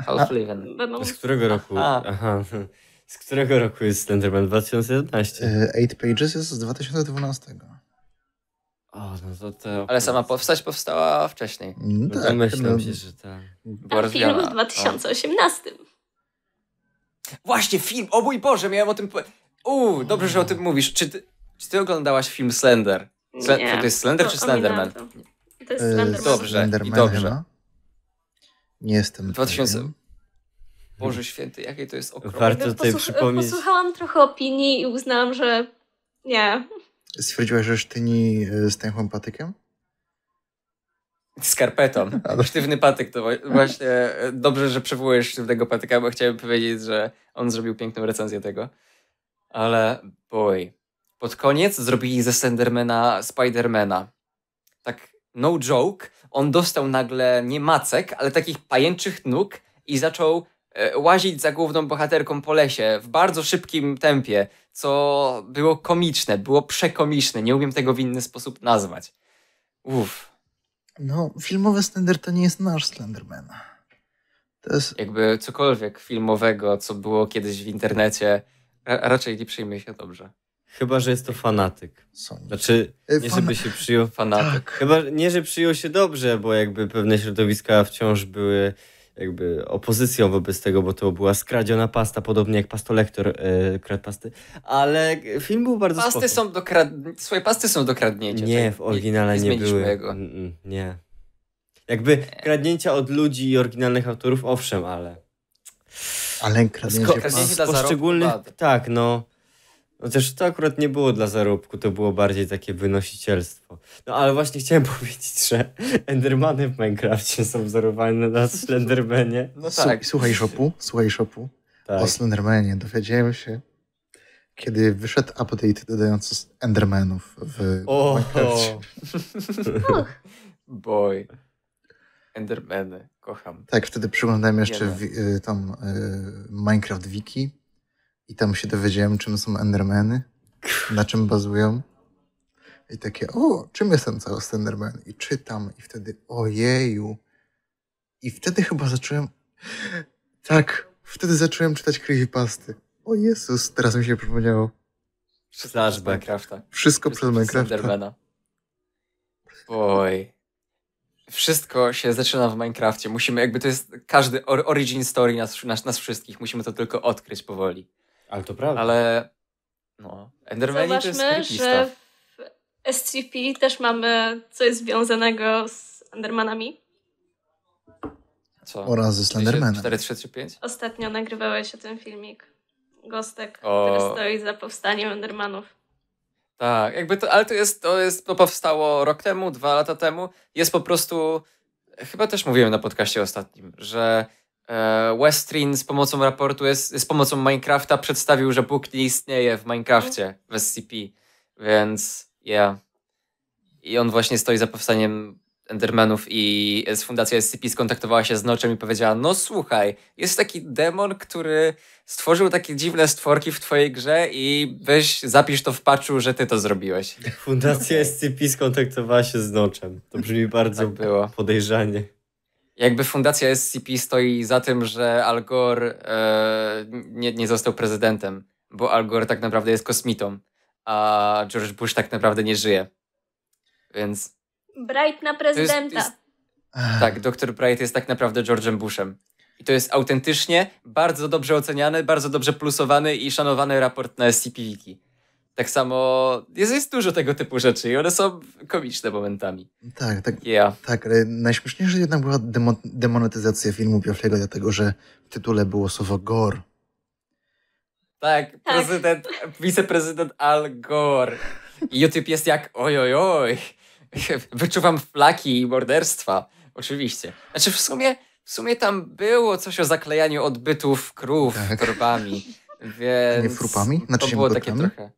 half life Z którego roku? Aha. Aha. [laughs] Z którego roku jest Slenderman? 2011. E, Eight Pages jest z 2012. O, no to Ale sama powstać powstała wcześniej. Mm, no tak, Domyślam no... że tak. A tak, film w 2018. O. Właśnie, film! O mój Boże, miałem o tym... Uuu, dobrze, że o tym mówisz. Czy ty, czy ty oglądałaś film Slender? Sle to jest Slender czy Slenderman? To. to jest e, Slenderman. Dobrze, Slenderman, dobrze. Nie jestem 2000... Pewien. Boże święty, jakiej to jest okropne. Warto tutaj przypomnieć... Posłuchałam trochę opinii i uznałam, że nie. Stwierdziłaś, że sztyni z e, tęchłym patykiem? Skarpetą. [laughs] Sztywny patyk to właśnie e, dobrze, że przywołujesz sztywnego patyka, bo chciałem powiedzieć, że on zrobił piękną recenzję tego. Ale boy, pod koniec zrobili ze Slendermana Spidermana. Tak, no joke, on dostał nagle nie macek, ale takich pajęczych nóg i zaczął e, łazić za główną bohaterką po lesie w bardzo szybkim tempie, co było komiczne, było przekomiczne. Nie umiem tego w inny sposób nazwać. Uff. No, filmowy Slender to nie jest nasz Slenderman. To jest... Jakby cokolwiek filmowego, co było kiedyś w internecie, raczej nie przyjmie się dobrze. Chyba, że jest to fanatyk. Sądzę. Znaczy, e, nie żeby się przyjął fanatyk. Tak. Chyba nie, że przyjął się dobrze, bo jakby pewne środowiska wciąż były jakby opozycją wobec tego, bo to była skradziona pasta, podobnie jak pastolektor e, kradł pasty, ale film był bardzo Pasty są do krad... Swoje pasty są do kradnięcia. Nie, tak? w oryginale nie, nie były. Jego. Mm, mm, nie. Jakby nie. kradnięcia od ludzi i oryginalnych autorów, owszem, ale... Ale kradnięcie, Sko- kradnięcie poszczególnych, Tak, no... Chociaż to akurat nie było dla zarobku, to było bardziej takie wynosicielstwo. No ale właśnie chciałem [laughs] powiedzieć, że Endermany w Minecrafcie są wzorowane na Slendermanie. No tak. Słuchaj szopu, słuchaj szopu. Tak. O Slendermanie dowiedziałem się, kiedy wyszedł update dodający Endermanów w oh. Minecrafcie. [laughs] Boy. Endermany, kocham. Tak, wtedy przyglądałem jeszcze w, y, tam y, Minecraft Wiki i tam się dowiedziałem, czym są Endermeny, na czym bazują. I takie, o, czym jest ten cały Enderman? I czytam, i wtedy, ojeju. I wtedy chyba zacząłem. Tak, wtedy zacząłem czytać pasty O Jezus, teraz mi się przypomniało. Wszystko przez Minecrafta. Wszystko przez, Minecrafta. Endermana. Oj. Wszystko się zaczyna w Minecrafcie. Musimy, jakby to jest każdy origin story nas, nas, nas wszystkich. Musimy to tylko odkryć powoli. Ale to prawda. Ale no, Endermani to jest że w SCP też mamy coś związanego z Endermanami. Co? Oraz ze Slendermanem. 435? Ostatnio nagrywałeś o tym filmik. Gostek, o... który stoi za powstaniem Endermanów. Tak, jakby to, ale to jest, to jest, to powstało rok temu, dwa lata temu. Jest po prostu, chyba też mówiłem na podcaście ostatnim, że E, Westrin z pomocą raportu, jest, z pomocą Minecrafta przedstawił, że Bóg nie istnieje w Minecrafcie, w SCP, więc ja. Yeah. I on właśnie stoi za powstaniem Endermanów i z Fundacja SCP skontaktowała się z Noczem i powiedziała, no słuchaj, jest taki demon, który stworzył takie dziwne stworki w twojej grze i weź zapisz to w patchu, że ty to zrobiłeś. Fundacja SCP skontaktowała się z Noczem. To brzmi bardzo tak było. podejrzanie jakby fundacja SCP stoi za tym, że Al Gore e, nie, nie został prezydentem, bo Al Gore tak naprawdę jest kosmitą, a George Bush tak naprawdę nie żyje. Więc. Bright na prezydenta. To jest, to jest, tak, doktor Bright jest tak naprawdę George'em Bushem. I to jest autentycznie bardzo dobrze oceniany, bardzo dobrze plusowany i szanowany raport na SCP Wiki. Tak samo jest, jest dużo tego typu rzeczy i one są komiczne momentami. Tak, tak. Yeah. Tak, ale najśmieszniejsza jednak była demo, demonetyzacja filmu Bioflego, dlatego że w tytule było słowo gore. Tak, tak. prezydent, wiceprezydent Al Gore. I YouTube jest jak ojoj, oj, oj. wyczuwam flaki i morderstwa. Oczywiście. Znaczy w sumie, w sumie tam było coś o zaklejaniu odbytów krów tak. torbami. Więc... Nie frupami? Znaczy to było takie trochę.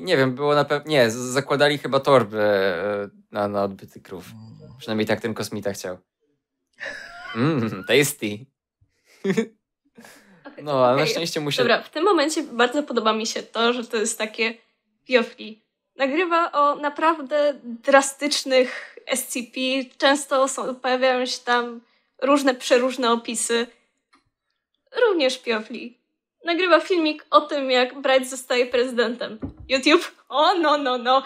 Nie wiem, było na pewno. Nie, zakładali chyba torby e, e, na, na odbyty krów. Przynajmniej tak ten kosmita chciał. Mmm, tasty. [laughs] No, ale okay. na szczęście musiał. Dobra, w tym momencie bardzo podoba mi się to, że to jest takie piofli. Nagrywa o naprawdę drastycznych SCP. Często są, pojawiają się tam różne, przeróżne opisy. Również piofli nagrywa filmik o tym, jak Bright zostaje prezydentem. YouTube, o no, no, no.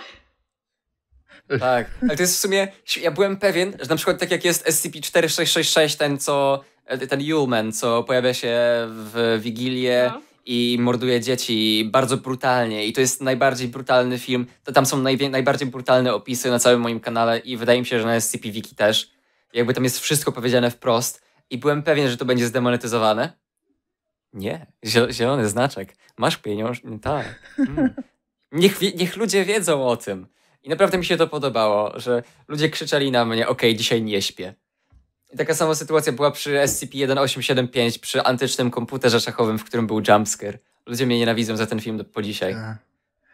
Tak, ale to jest w sumie, ja byłem pewien, że na przykład tak jak jest SCP-4666, ten co, ten human, co pojawia się w Wigilię no. i morduje dzieci bardzo brutalnie i to jest najbardziej brutalny film, to tam są najbardziej brutalne opisy na całym moim kanale i wydaje mi się, że na SCP Wiki też. Jakby tam jest wszystko powiedziane wprost i byłem pewien, że to będzie zdemonetyzowane nie, zielony znaczek. Masz pieniądze, Tak. Mm. Niech, niech ludzie wiedzą o tym. I naprawdę mi się to podobało, że ludzie krzyczeli na mnie, okej, okay, dzisiaj nie śpię. I taka sama sytuacja była przy SCP-1875, przy antycznym komputerze szachowym, w którym był jumpscare. Ludzie mnie nienawidzą za ten film do, po dzisiaj. Tak.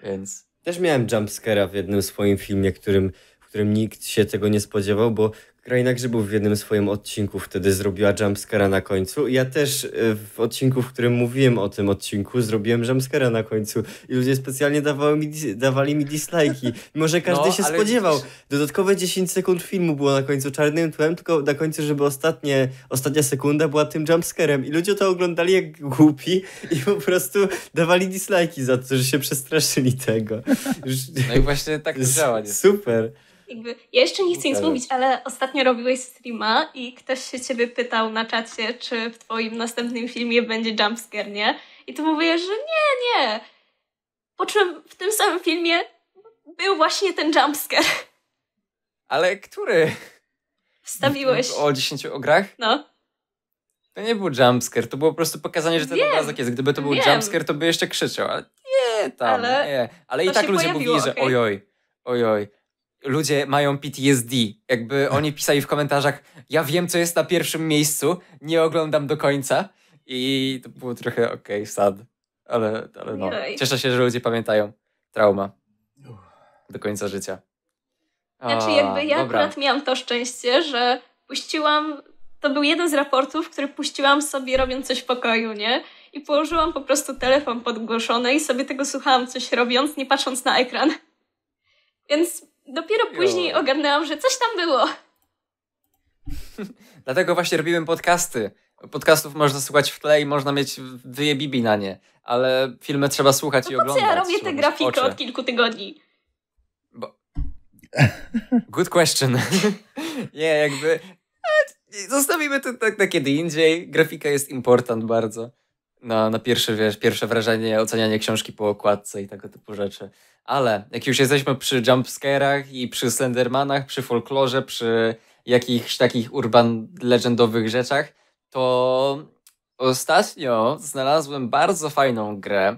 Więc... Też miałem jumpscare'a w jednym swoim filmie, którym, w którym nikt się tego nie spodziewał, bo Kraina Grzybów w jednym swoim odcinku wtedy zrobiła jumpscara na końcu. Ja też y, w odcinku, w którym mówiłem o tym odcinku, zrobiłem jumpscara na końcu i ludzie specjalnie dawały mi, dawali mi dislajki. Może każdy no, się spodziewał. Dodatkowe 10 sekund filmu było na końcu czarnym tłem, tylko na końcu, żeby ostatnie, ostatnia sekunda była tym jumpscarem. I ludzie to oglądali jak głupi i po prostu dawali dislajki za to, że się przestraszyli tego. No i właśnie tak to działa. Nie? Super. Jakby, ja jeszcze nie chcę nic mówić, ale ostatnio ostatnio robiłeś streama i ktoś się ciebie pytał na czacie, czy w twoim następnym filmie będzie jumpscare, nie? I ty mówisz, że nie, nie. Po czym w tym samym filmie był właśnie ten jumpscare. Ale który? Wstawiłeś. O 10 o grach? No. To nie był jumpscare, to było po prostu pokazanie, że ten Wiem. obrazek jest. Gdyby to był Wiem. jumpscare, to by jeszcze krzyczał. Ale nie, tam, ale nie. Ale i tak ludzie pojawiło, mówili, że ojoj, ojoj ludzie mają PTSD. Jakby [laughs] oni pisali w komentarzach, ja wiem, co jest na pierwszym miejscu, nie oglądam do końca. I to było trochę okej, okay, sad. Ale, ale no. Cieszę się, że ludzie pamiętają. Trauma. Do końca życia. O, znaczy jakby ja dobra. akurat miałam to szczęście, że puściłam, to był jeden z raportów, który puściłam sobie robiąc coś w pokoju, nie? I położyłam po prostu telefon podgłoszony i sobie tego słuchałam coś robiąc, nie patrząc na ekran. [laughs] Więc Dopiero później jo. ogarnęłam, że coś tam było. [laughs] Dlatego właśnie robiłem podcasty. Podcastów można słuchać w tle i można mieć wyjebibi na nie, ale filmy trzeba słuchać no i oglądać. Co ja robię te grafiki od kilku tygodni? Bo... Good question. [laughs] nie, jakby... Zostawimy to tak na tak kiedy indziej. Grafika jest important bardzo na, na pierwsze, wiesz, pierwsze wrażenie, ocenianie książki po okładce i tego typu rzeczy. Ale jak już jesteśmy przy jumpscarach i przy Slendermanach, przy folklorze, przy jakichś takich urban legendowych rzeczach, to ostatnio znalazłem bardzo fajną grę,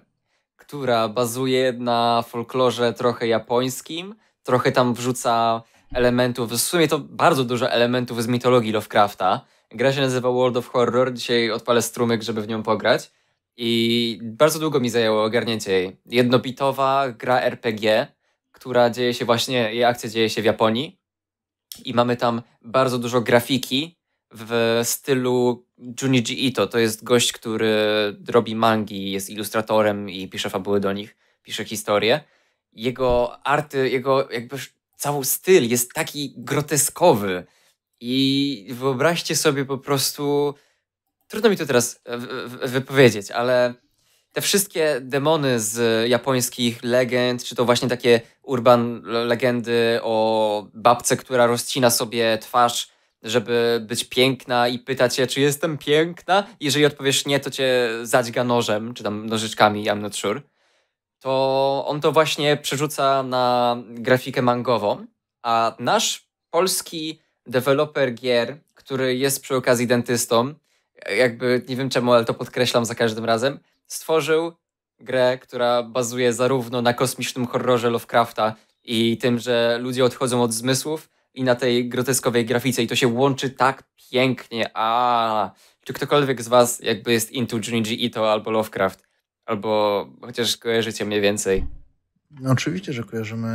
która bazuje na folklorze trochę japońskim, trochę tam wrzuca elementów, w sumie to bardzo dużo elementów z mitologii Lovecrafta, Gra się nazywa World of Horror, dzisiaj odpalę strumyk, żeby w nią pograć. I bardzo długo mi zajęło ogarnięcie jej. Jednobitowa gra RPG, która dzieje się właśnie, jej akcja dzieje się w Japonii. I mamy tam bardzo dużo grafiki w stylu Junichi Ito. To jest gość, który robi mangi, jest ilustratorem i pisze fabuły do nich, pisze historie. Jego arty, jego jakby cały styl jest taki groteskowy i wyobraźcie sobie po prostu, trudno mi to teraz wypowiedzieć, ale te wszystkie demony z japońskich legend, czy to właśnie takie urban legendy o babce, która rozcina sobie twarz, żeby być piękna i pyta cię, czy jestem piękna? Jeżeli odpowiesz nie, to cię zadźga nożem, czy tam nożyczkami, I'm not sure. To on to właśnie przerzuca na grafikę mangową, a nasz polski deweloper gier, który jest przy okazji dentystą, jakby nie wiem czemu, ale to podkreślam za każdym razem, stworzył grę, która bazuje zarówno na kosmicznym horrorze Lovecrafta i tym, że ludzie odchodzą od zmysłów i na tej groteskowej grafice i to się łączy tak pięknie. A czy ktokolwiek z was jakby jest into Junichi Ito albo Lovecraft? Albo chociaż kojarzycie mnie więcej. No, oczywiście, że kojarzymy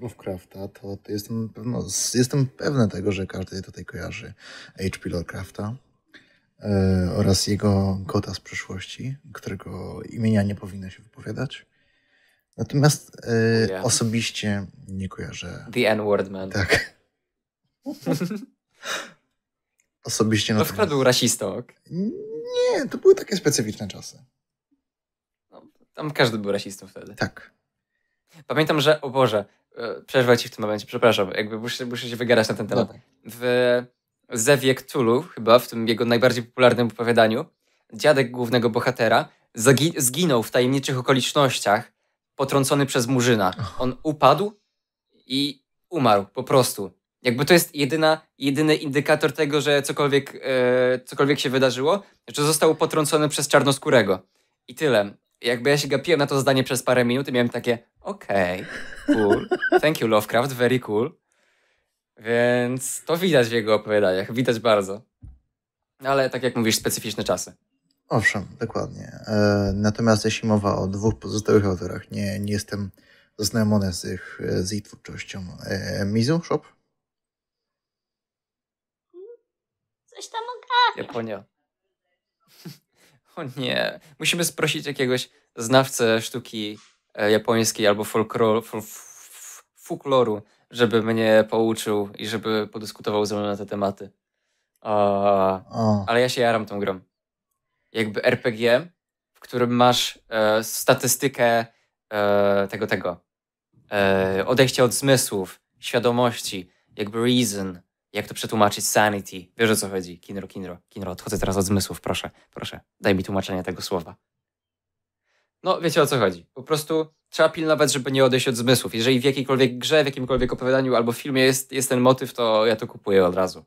Lovecrafta, to, jestem, pewno, jestem pewny tego, że każdy tutaj kojarzy H.P. Lovecrafta e, oraz jego kota z przyszłości, którego imienia nie powinno się wypowiadać. Natomiast yy, e, yeah. osobiście nie kojarzę... The N-word man. Tak. [laughs] osobiście... Lovecraft natomiast... był rasistą. Nie, to były takie specyficzne czasy. No, tam każdy był rasistą wtedy. Tak. Pamiętam, że, o Boże, e, przerwę ci w tym momencie, przepraszam, jakby muszę, muszę się wygadać na ten temat. W Zewie Cthulhu, chyba w tym jego najbardziej popularnym opowiadaniu, dziadek głównego bohatera zginął w tajemniczych okolicznościach, potrącony przez murzyna. On upadł i umarł po prostu. Jakby to jest jedyna, jedyny indykator tego, że cokolwiek, e, cokolwiek się wydarzyło, że został potrącony przez czarnoskórego. I tyle jakby ja się gapiłem na to zdanie przez parę minut i miałem takie, okej, okay, cool, thank you Lovecraft, very cool. Więc to widać w jego opowiadaniach, widać bardzo. Ale tak jak mówisz, specyficzne czasy. Owszem, dokładnie. E, natomiast jeśli mowa o dwóch pozostałych autorach, nie, nie jestem zaznajomiony z ich, z ich twórczością. E, Mizu Shop? Coś tam ogarnia. Japonia. O nie, musimy sprosić jakiegoś znawcę sztuki e, japońskiej albo folkloru, folkloru żeby mnie pouczył i żeby podyskutował ze mną na te tematy. O, ale ja się jaram tą grą. Jakby RPG, w którym masz e, statystykę e, tego, tego. E, odejście od zmysłów, świadomości, jakby reason, jak to przetłumaczyć, sanity. Wiesz o co chodzi? Kinro, kinro, kinro, odchodzę teraz od zmysłów, proszę, proszę, daj mi tłumaczenie tego słowa. No, wiecie o co chodzi. Po prostu trzeba pilnować, żeby nie odejść od zmysłów. Jeżeli w jakiejkolwiek grze, w jakimkolwiek opowiadaniu albo filmie jest, jest ten motyw, to ja to kupuję od razu.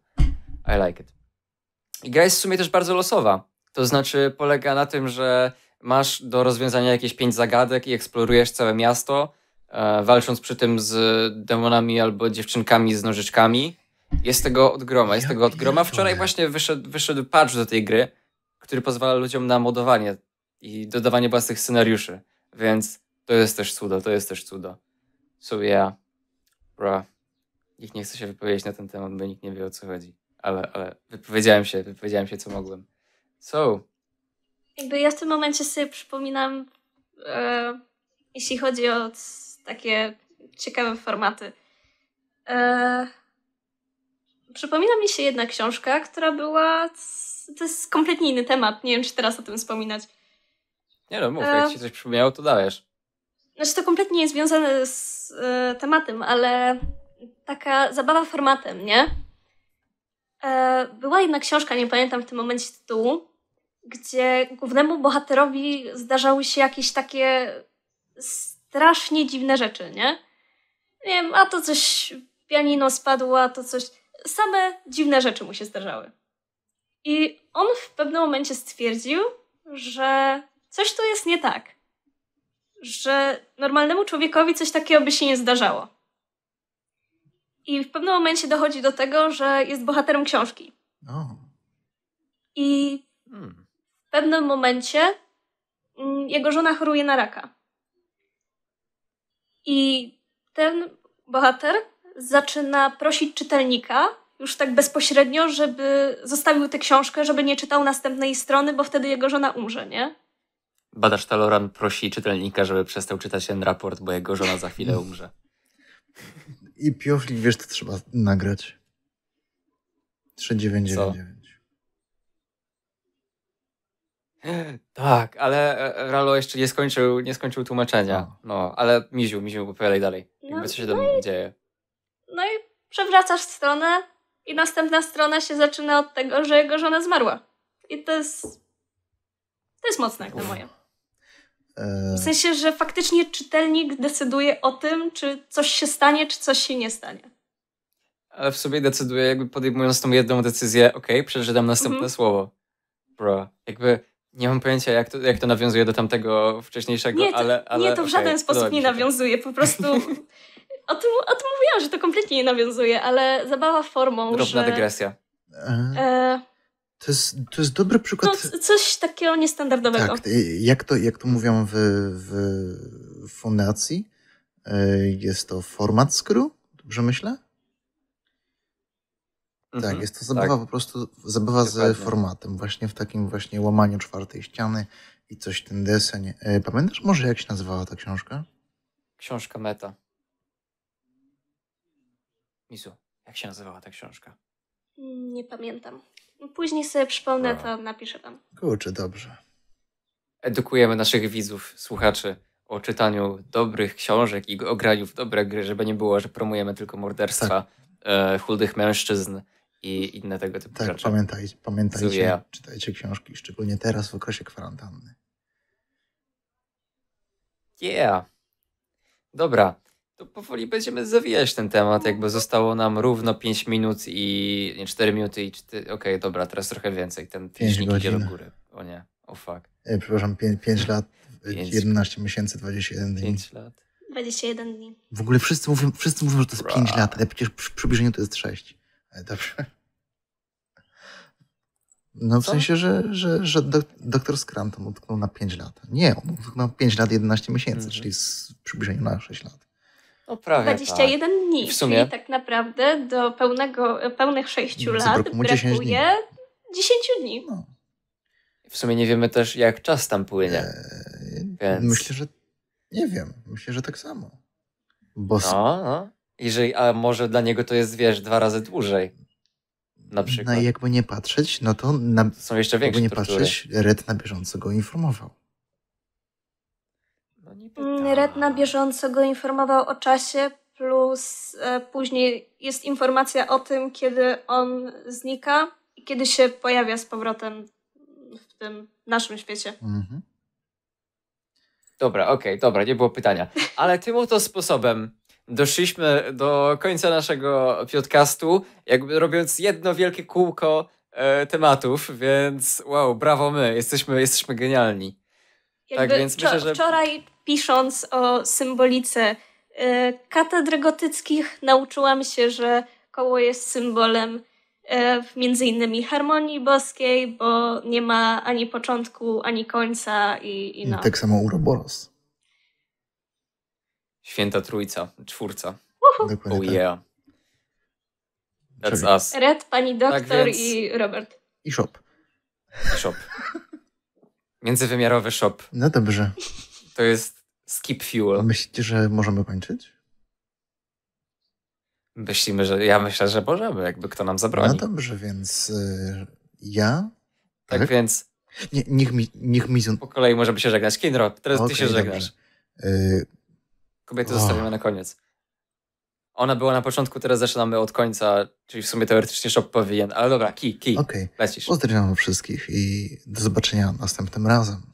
I like it. I gra jest w sumie też bardzo losowa. To znaczy polega na tym, że masz do rozwiązania jakieś pięć zagadek i eksplorujesz całe miasto, e, walcząc przy tym z demonami albo dziewczynkami z nożyczkami. Jest tego odgroma, jest ja tego odgroma. Wczoraj właśnie wyszedł, wyszedł patch do tej gry, który pozwala ludziom na modowanie i dodawanie własnych scenariuszy, więc to jest też cudo, to jest też cudo. So yeah, bro. Nikt nie chce się wypowiedzieć na ten temat, bo nikt nie wie o co chodzi. Ale, ale wypowiedziałem się, wypowiedziałem się co mogłem. So. Jakby ja w tym momencie sobie przypominam, e, jeśli chodzi o takie ciekawe formaty. E, Przypomina mi się jedna książka, która była. To jest kompletnie inny temat. Nie wiem, czy teraz o tym wspominać. Nie no, mów, e... jak ci coś przypomniało, to dajesz. Znaczy, to kompletnie jest związane z y, tematem, ale taka zabawa formatem, nie? E, była jedna książka, nie pamiętam w tym momencie tytułu, gdzie głównemu bohaterowi zdarzały się jakieś takie strasznie dziwne rzeczy, nie? Nie wiem, a to coś pianino spadło, a to coś same dziwne rzeczy mu się zdarzały. I on w pewnym momencie stwierdził, że coś tu jest nie tak. Że normalnemu człowiekowi coś takiego by się nie zdarzało. I w pewnym momencie dochodzi do tego, że jest bohaterem książki. Oh. I hmm. w pewnym momencie mm, jego żona choruje na raka. I ten bohater zaczyna prosić czytelnika już tak bezpośrednio, żeby zostawił tę książkę, żeby nie czytał następnej strony, bo wtedy jego żona umrze, nie? Badacz Taloran prosi czytelnika, żeby przestał czytać ten raport, bo jego żona za chwilę umrze. I pioflik, wiesz, to trzeba nagrać. 3999. Tak, ale e, Ralo jeszcze nie skończył, nie skończył tłumaczenia. No, ale Miziu, Miziu, opowiadaj dalej. No, Jakby co się tam no i... dzieje. No i przewracasz stronę i następna strona się zaczyna od tego, że jego żona zmarła. I to jest... To jest mocne jak na moje. E, w sensie, że faktycznie czytelnik decyduje o tym, czy coś się stanie, czy coś się nie stanie. Ale w sobie decyduje, jakby podejmując tą jedną decyzję, ok, przeczytam następne mm -hmm. słowo. Bro, jakby nie mam pojęcia, jak to, jak to nawiązuje do tamtego wcześniejszego, nie, to, ale, ale, Nie, to w okay, żaden sposób nie nawiązuje, po prostu [laughs] o tym, o tym mówiłam, że to kompletnie nie nawiązuje, ale zabawa formą, Drobna że... dygresja. E, e to, jest, to jest dobry przykład. No, coś takiego niestandardowego. Tak, y, jak to, jak to mówią w, w fundacji, e, jest to format screw, dobrze myślę? Tak, mhm, tak, jest to zabawa tak. po prostu, zabawa z formatem, właśnie w takim właśnie łamaniu czwartej ściany i coś ten deseń. E, pamiętasz może jak się nazywała ta książka? Książka Meta. Misu, jak się nazywała ta książka? Nie pamiętam. No, później sobie przypomnę, no. to napiszę wam. Kurczę, dobrze. Edukujemy naszych widzów, słuchaczy o czytaniu dobrych książek i o graniu w dobre gry, żeby nie było, że promujemy tylko morderstwa tak. e, chudych mężczyzn i inne tego typu tak, rzeczy. Pamiętaj, pamiętajcie, czytajcie książki, szczególnie teraz w okresie kwarantanny. Yeah. Dobra to powoli będziemy zawijać ten temat, no. jakby zostało nam równo 5 minut i nie, 4 minuty i 4... Okej, okay, dobra, teraz trochę więcej, ten licznik idzie do góry. O nie, o oh fuck. E, przepraszam, 5, 5 lat, 5, 11 miesięcy, 21 dni. 5 lat. 21 dni. W ogóle wszyscy mówią, wszyscy mówią że to jest Bra. 5 lat, ale przecież przy przybliżeniu to jest 6. Ale dobrze. No w Co? sensie, że, że, że doktor Scranton utknął na 5 lat. Nie, on utknął na 5 lat 11 miesięcy, mm -hmm. czyli w przybliżeniu na 6 lat. No prawie 21 tak. dni, w sumie... czyli tak naprawdę do pełnego, pełnych 6 lat brakuje 10 dni. 10 dni. No. W sumie nie wiemy też, jak czas tam płynie. Eee, więc... Myślę, że nie wiem. Myślę, że tak samo. Bo... No, no. Jeżeli, a może dla niego to jest, wiesz, dwa razy dłużej. Na przykład. No i jakby nie patrzeć, no to na... są jeszcze większe Jakby nie patrzeć, Red na bieżąco go informował nie mm, Red na bieżąco go informował o czasie, plus e, później jest informacja o tym, kiedy on znika i kiedy się pojawia z powrotem w tym naszym świecie. Mhm. Dobra, okej, okay, dobra, nie było pytania. Ale tym oto sposobem doszliśmy do końca naszego podcastu, jakby robiąc jedno wielkie kółko e, tematów, więc wow, brawo my, jesteśmy, jesteśmy genialni tak, więc myślę, że... Wczoraj pisząc o symbolice y, katedr gotyckich nauczyłam się, że koło jest symbolem y, między innymi harmonii boskiej, bo nie ma ani początku, ani końca i, i no. I tak samo Uroboros. Święta Trójca, czwórca. Uhu. oh tak. yeah. That's us. Red, pani tak doktor tak więc... i Robert. I shop. I shop. [laughs] Międzywymiarowy shop. No dobrze. To jest skip fuel. Myślicie, że możemy kończyć? Myślimy, że ja myślę, że możemy, jakby kto nam zabronił. No dobrze, więc y, ja. Tak, tak? więc. Nie, niech mi, niech mi. Po kolei możemy się żegnać. Kinro, teraz okay, ty się żegnać. Y... Kobiety zostawiamy na koniec. Ona była na początku, teraz zaczynamy od końca, czyli w sumie teoretycznie shop powinien, ale dobra, kij, kij, okay. Pozdrawiam wszystkich i do zobaczenia następnym razem.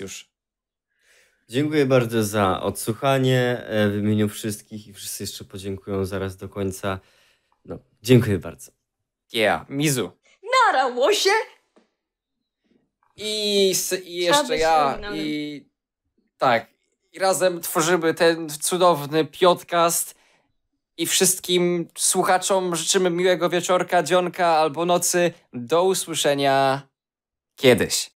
już. Dziękuję bardzo za odsłuchanie e, w imieniu wszystkich i wszyscy jeszcze podziękują zaraz do końca. No, dziękuję bardzo. Yeah, Mizu. Narało się! I, i jeszcze ja, i tak, i razem tworzymy ten cudowny podcast. I wszystkim słuchaczom życzymy miłego wieczorka, dzionka albo nocy. Do usłyszenia kiedyś.